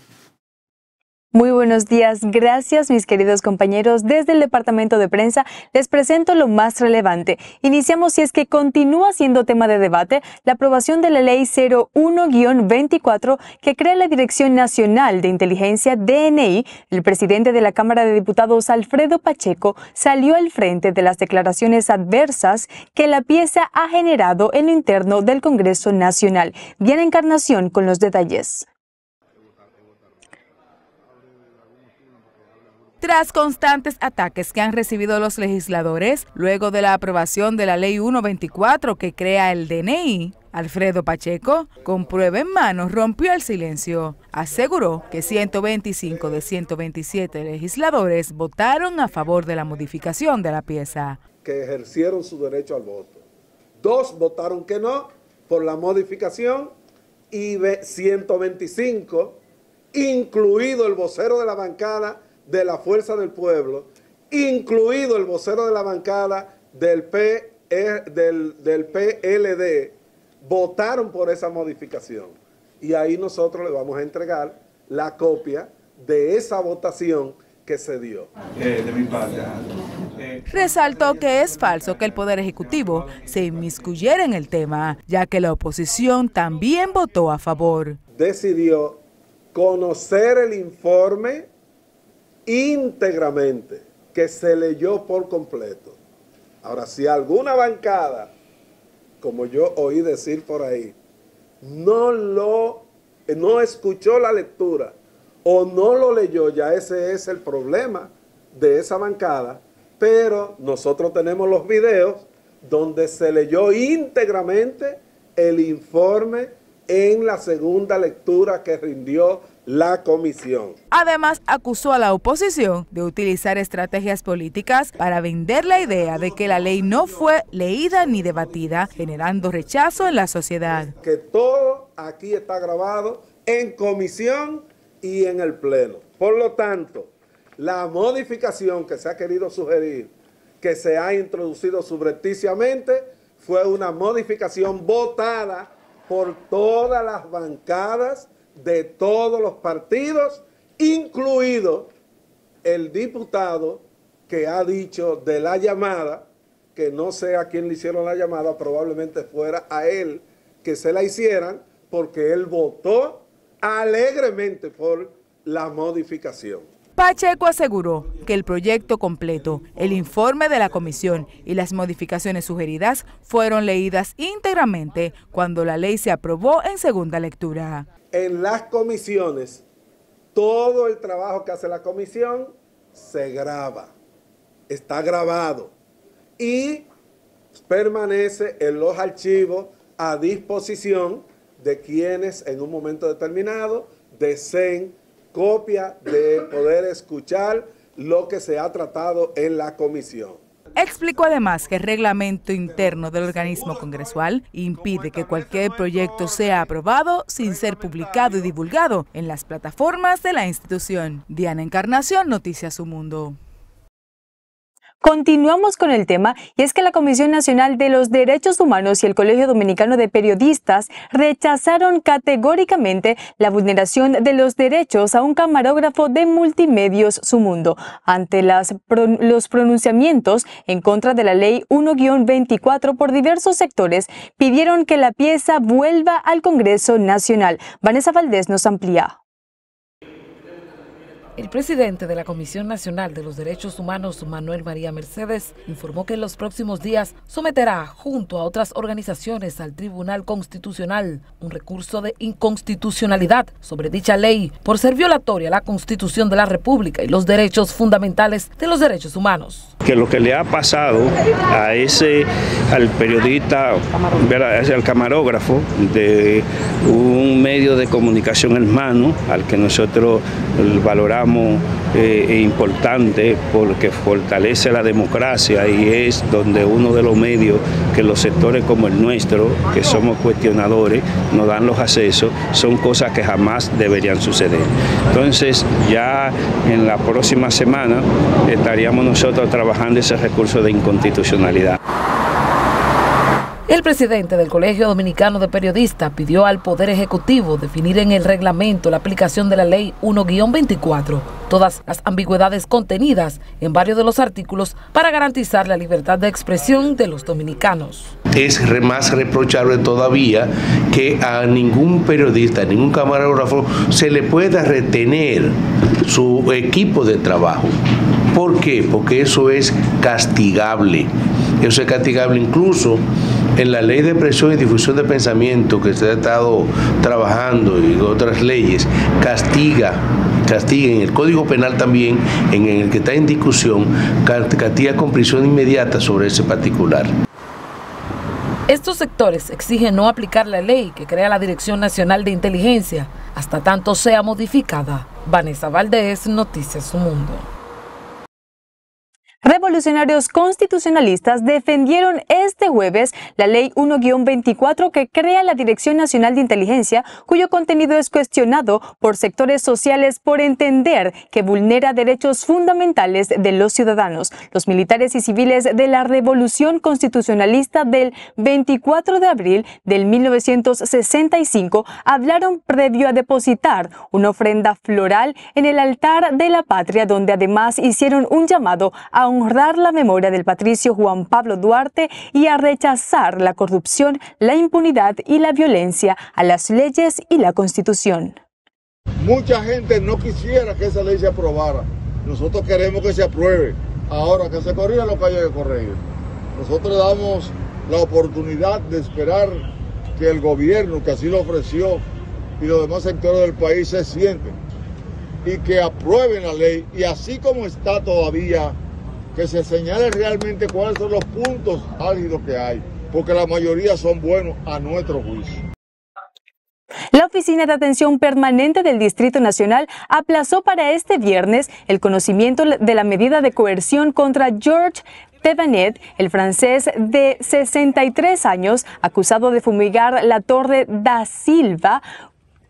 Muy buenos días, gracias mis queridos compañeros. Desde el Departamento de Prensa les presento lo más relevante. Iniciamos si es que continúa siendo tema de debate la aprobación de la Ley 01-24 que crea la Dirección Nacional de Inteligencia DNI. El presidente de la Cámara de Diputados, Alfredo Pacheco, salió al frente de las declaraciones adversas que la pieza ha generado en lo interno del Congreso Nacional. Bien encarnación con los detalles. tras constantes ataques que han recibido los legisladores luego de la aprobación de la Ley 124 que crea el DNI. Alfredo Pacheco, con prueba en manos, rompió el silencio. Aseguró que 125 de 127 legisladores votaron a favor de la modificación de la pieza. Que ejercieron su derecho al voto. Dos votaron que no por la modificación y 125, incluido el vocero de la bancada, de la fuerza del pueblo, incluido el vocero de la bancada del, e, del, PLD, votaron por esa modificación. Y ahí nosotros le vamos a entregar la copia de esa votación que se dio. Eh, eh, Resaltó que es falso que el Poder Ejecutivo se inmiscuyera en el tema, ya que la oposición también votó a favor. Decidió conocer el informe íntegramente, que se leyó por completo. Ahora, si alguna bancada, como yo oí decir por ahí, no lo, eh, no escuchó la lectura o no lo leyó, ya ese es el problema de esa bancada, pero nosotros tenemos los videos donde se leyó íntegramente el informe en la segunda lectura que rindió la comisión. Además, acusó a la oposición de utilizar estrategias políticas para vender la idea de que la ley no fue leída ni debatida, generando rechazo en la sociedad. Que todo aquí está grabado en comisión y en el Pleno. Por lo tanto, la modificación que se ha querido sugerir, que se ha introducido subrepticiamente, fue una modificación votada por todas las bancadas de todos los partidos, incluido el diputado que ha dicho de la llamada, que no sé a quién le hicieron la llamada, probablemente fuera a él que se la hicieran, porque él votó alegremente por la modificación. Pacheco aseguró que el proyecto completo, el informe de la comisión y las modificaciones sugeridas fueron leídas íntegramente cuando la ley se aprobó en segunda lectura. En las comisiones, todo el trabajo que hace la comisión se graba, está grabado y permanece en los archivos a disposición de quienes en un momento determinado deseen copia de poder escuchar lo que se ha tratado en la comisión. Explicó además que el reglamento interno del organismo congresual impide que cualquier proyecto sea aprobado sin ser publicado y divulgado en las plataformas de la institución. Diana Encarnación, Noticias Su Mundo. Continuamos con el tema y es que la Comisión Nacional de los Derechos Humanos y el Colegio Dominicano de Periodistas rechazaron categóricamente la vulneración de los derechos a un camarógrafo de multimedios Su Mundo ante los pronunciamientos en contra de la Ley 1-24 por diversos sectores pidieron que la pieza vuelva al Congreso Nacional. Vanessa Valdés nos amplía. El presidente de la Comisión Nacional de los Derechos Humanos, Manuel María Mercedes, informó que en los próximos días someterá, junto a otras organizaciones, al Tribunal Constitucional un recurso de inconstitucionalidad sobre dicha ley por ser violatoria a la Constitución de la República y los derechos fundamentales de los derechos humanos que lo que le ha pasado a ese al periodista, al camarógrafo de un medio de comunicación hermano, al que nosotros valoramos eh, importante porque fortalece la democracia y es donde uno de los medios que los sectores como el nuestro, que somos cuestionadores, nos dan los accesos, son cosas que jamás deberían suceder. Entonces ya en la próxima semana estaríamos nosotros trabajando ese recurso de inconstitucionalidad. El presidente del Colegio Dominicano de Periodistas pidió al Poder Ejecutivo definir en el reglamento la aplicación de la Ley 1-24, todas las ambigüedades contenidas en varios de los artículos para garantizar la libertad de expresión de los dominicanos. Es más reprochable todavía que a ningún periodista, a ningún camarógrafo se le pueda retener su equipo de trabajo. ¿Por qué? Porque eso es castigable. Eso es castigable incluso en la ley de presión y difusión de pensamiento que se ha estado trabajando y otras leyes, castiga castiga en el Código Penal también, en el que está en discusión, castiga con prisión inmediata sobre ese particular. Estos sectores exigen no aplicar la ley que crea la Dirección Nacional de Inteligencia hasta tanto sea modificada. Vanessa Valdés, Noticias Mundo revolucionarios constitucionalistas defendieron este jueves la Ley 1-24 que crea la Dirección Nacional de Inteligencia, cuyo contenido es cuestionado por sectores sociales por entender que vulnera derechos fundamentales de los ciudadanos. Los militares y civiles de la Revolución Constitucionalista del 24 de abril del 1965 hablaron previo a depositar una ofrenda floral en el altar de la patria, donde además hicieron un llamado a honrar la memoria del patricio Juan Pablo Duarte y a rechazar la corrupción, la impunidad y la violencia a las leyes y la Constitución. Mucha gente no quisiera que esa ley se aprobara. Nosotros queremos que se apruebe. Ahora que se corrija lo que haya que corregir. Nosotros damos la oportunidad de esperar que el gobierno que así lo ofreció y los demás sectores del país se sienten y que aprueben la ley y así como está todavía que se señale realmente cuáles son los puntos álgidos que hay, porque la mayoría son buenos a nuestro juicio. La Oficina de Atención Permanente del Distrito Nacional aplazó para este viernes el conocimiento de la medida de coerción contra George Tevanet, el francés de 63 años, acusado de fumigar la Torre da Silva,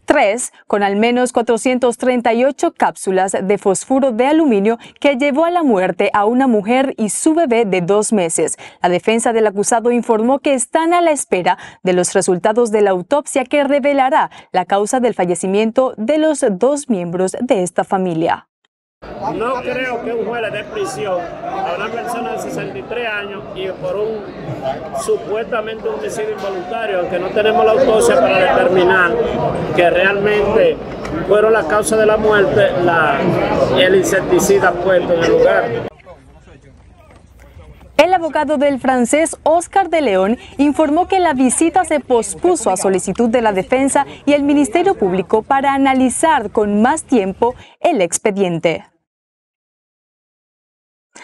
3 con al menos 438 cápsulas de fosfuro de aluminio que llevó a la muerte a una mujer y su bebé de dos meses. La defensa del acusado informó que están a la espera de los resultados de la autopsia que revelará la causa del fallecimiento de los dos miembros de esta familia. No creo que un juez le dé prisión a una persona de 63 años y por un supuestamente un homicidio involuntario, aunque no tenemos la autopsia para determinar que realmente fueron la causa de la muerte el insecticida puesto en el lugar. El abogado del francés Oscar de León informó que la visita se pospuso a solicitud de la defensa y el Ministerio Público para analizar con más tiempo el expediente.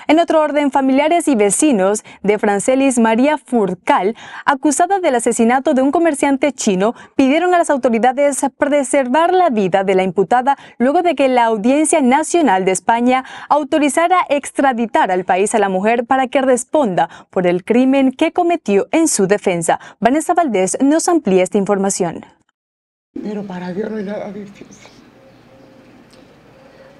En otro orden, familiares y vecinos de Francelis María Furcal, acusada del asesinato de un comerciante chino, pidieron a las autoridades preservar la vida de la imputada luego de que la Audiencia Nacional de España autorizara extraditar al país a la mujer para que responda por el crimen que cometió en su defensa. Vanessa Valdés nos amplía esta información. Pero para Dios no hay nada difícil.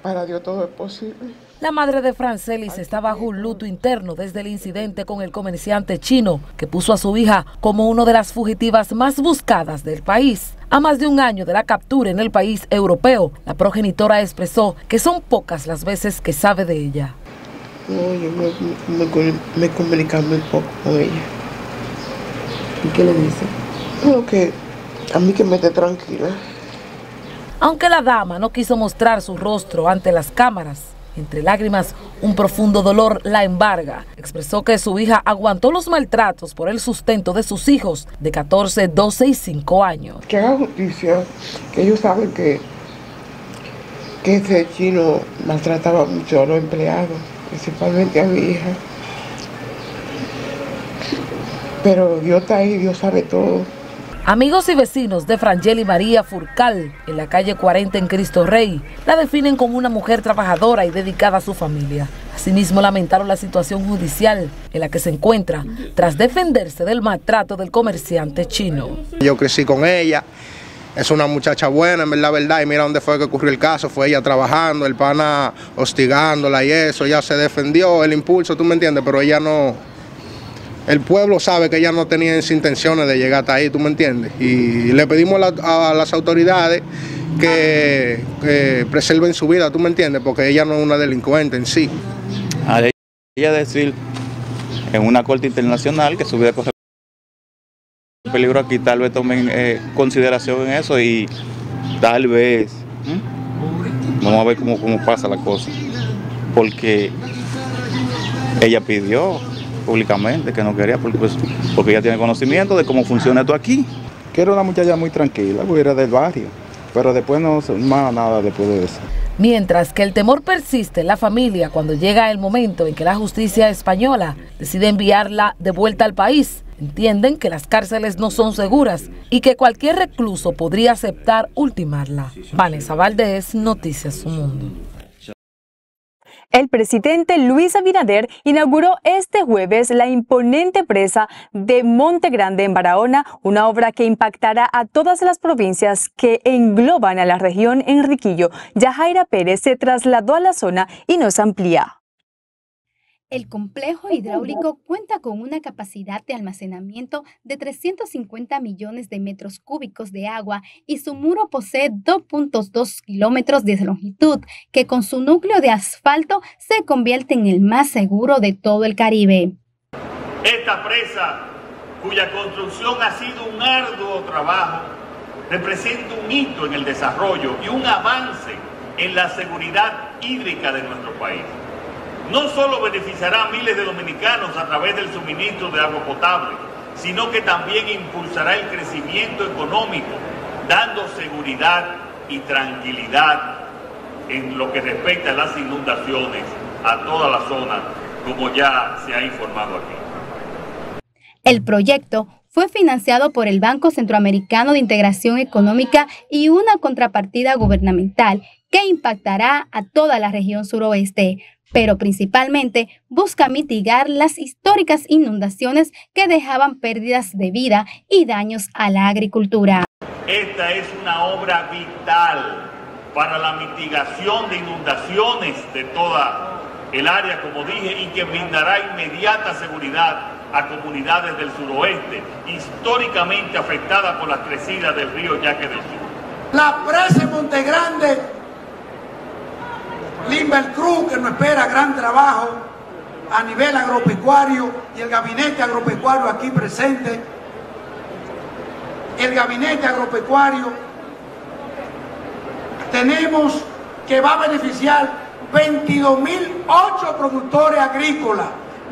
Para Dios todo es posible. La madre de Francelis está bajo un luto interno desde el incidente con el comerciante chino que puso a su hija como una de las fugitivas más buscadas del país. A más de un año de la captura en el país europeo, la progenitora expresó que son pocas las veces que sabe de ella. No, yo me, poco con ella. ¿Y qué le dice? que a mí que me tranquila. Aunque la dama no quiso mostrar su rostro ante las cámaras, entre lágrimas, un profundo dolor la embarga. Expresó que su hija aguantó los maltratos por el sustento de sus hijos de 14, 12 y 5 años. Que haga justicia, que ellos saben que, que ese chino maltrataba mucho a los empleados, principalmente a mi hija. Pero Dios está ahí, Dios sabe todo. Amigos y vecinos de Frangeli María Furcal, en la calle 40 en Cristo Rey, la definen como una mujer trabajadora y dedicada a su familia. Asimismo, lamentaron la situación judicial en la que se encuentra tras defenderse del maltrato del comerciante chino. Yo crecí con ella, es una muchacha buena, en la verdad, y mira dónde fue que ocurrió el caso, fue ella trabajando, el pana hostigándola y eso, ella se defendió, el impulso, tú me entiendes, pero ella no, el pueblo sabe que ella no tenía intenciones de llegar hasta ahí, ¿tú me entiendes? Y le pedimos a, las autoridades que, preserven su vida, ¿tú me entiendes? Porque ella no es una delincuente en sí. A ella decir en una corte internacional que su vida corre peligro aquí, tal vez tomen eh, consideración en eso y tal vez, ¿Mm? vamos a ver cómo pasa la cosa, porque ella pidió públicamente que no quería, pues, porque, ella tiene conocimiento de cómo funciona esto aquí. Que era una muchacha muy tranquila, porque era del barrio, pero después no, más nada después de eso. Mientras que el temor persiste en la familia cuando llega el momento en que la justicia española decide enviarla de vuelta al país, entienden que las cárceles no son seguras y que cualquier recluso podría aceptar ultimarla. Vanessa Valdez, Noticias Mundo. El presidente Luis Abinader inauguró este jueves la imponente presa de Monte Grande en Barahona, una obra que impactará a todas las provincias que engloban a la región Enriquillo. Yajaira Pérez se trasladó a la zona y nos amplía. El complejo hidráulico cuenta con una capacidad de almacenamiento de 350 millones de metros cúbicos de agua y su muro posee 2.2 kilómetros de longitud, que con su núcleo de asfalto se convierte en el más seguro de todo el Caribe. Esta presa, cuya construcción ha sido un arduo trabajo, representa un hito en el desarrollo y un avance en la seguridad hídrica de nuestro país no solo beneficiará a miles de dominicanos a través del suministro de agua potable, sino que también impulsará el crecimiento económico, dando seguridad y tranquilidad en lo que respecta a las inundaciones a toda la zona, como ya se ha informado aquí. El proyecto fue financiado por el Banco Centroamericano de Integración Económica y una contrapartida gubernamental que impactará a toda la región suroeste pero principalmente busca mitigar las históricas inundaciones que dejaban pérdidas de vida y daños a la agricultura. Esta es una obra vital para la mitigación de inundaciones de toda el área, como dije, y que brindará inmediata seguridad a comunidades del suroeste, históricamente afectadas por las crecidas del río Yaque del Sur. La presa Grande. Limber Cruz, que nos espera gran trabajo a nivel agropecuario y el gabinete agropecuario aquí presente. El gabinete agropecuario tenemos que va a beneficiar 22.008 productores agrícolas.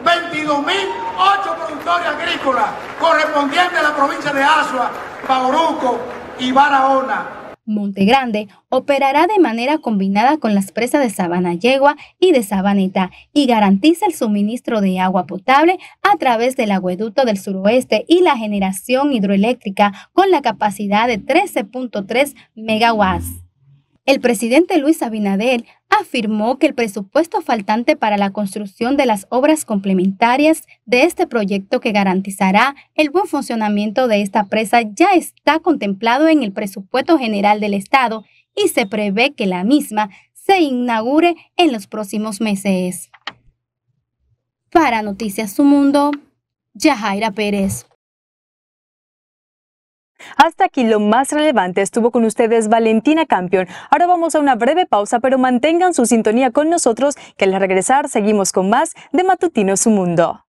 22.008 productores agrícolas correspondientes a la provincia de Asua, Bauruco y Barahona. Monte Grande operará de manera combinada con las presas de Sabana Yegua y de Sabanita y garantiza el suministro de agua potable a través del Agueducto del suroeste y la generación hidroeléctrica con la capacidad de 13.3 megawatts. El presidente Luis Abinader afirmó que el presupuesto faltante para la construcción de las obras complementarias de este proyecto que garantizará el buen funcionamiento de esta presa ya está contemplado en el presupuesto general del Estado y se prevé que la misma se inaugure en los próximos meses. Para Noticias Su Mundo, Yajaira Pérez. Hasta aquí lo más relevante estuvo con ustedes Valentina Campion. Ahora vamos a una breve pausa, pero mantengan su sintonía con nosotros, que al regresar seguimos con más de Matutino Su Mundo.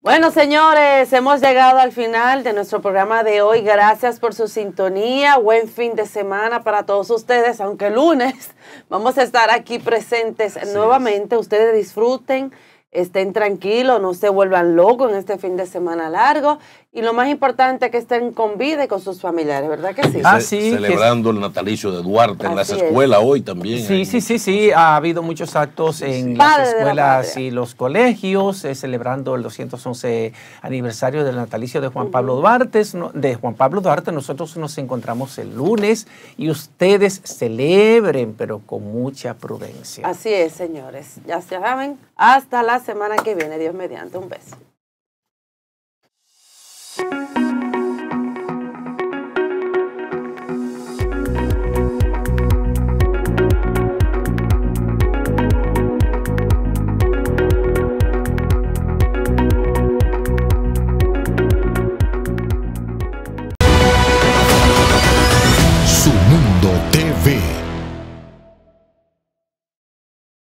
Bueno, señores, hemos llegado al final de nuestro programa de hoy. Gracias por su sintonía. Buen fin de semana para todos ustedes, aunque lunes [laughs] vamos a estar aquí presentes nuevamente. Ustedes disfruten, estén tranquilos, no se vuelvan locos en este fin de semana largo y lo más importante que estén con vida y con sus familiares, ¿verdad que sí? Ah, sí celebrando el natalicio de Duarte en las escuelas hoy también. Sí, sí, sí, sí, ha habido muchos actos en las escuelas y los colegios eh, celebrando el 211 aniversario del natalicio de Juan Pablo Duarte. De Juan Pablo Duarte nosotros nos encontramos el lunes y ustedes celebren, pero con mucha prudencia. Así es, señores. Ya se saben. Hasta la semana que viene, Dios mediante. Un beso.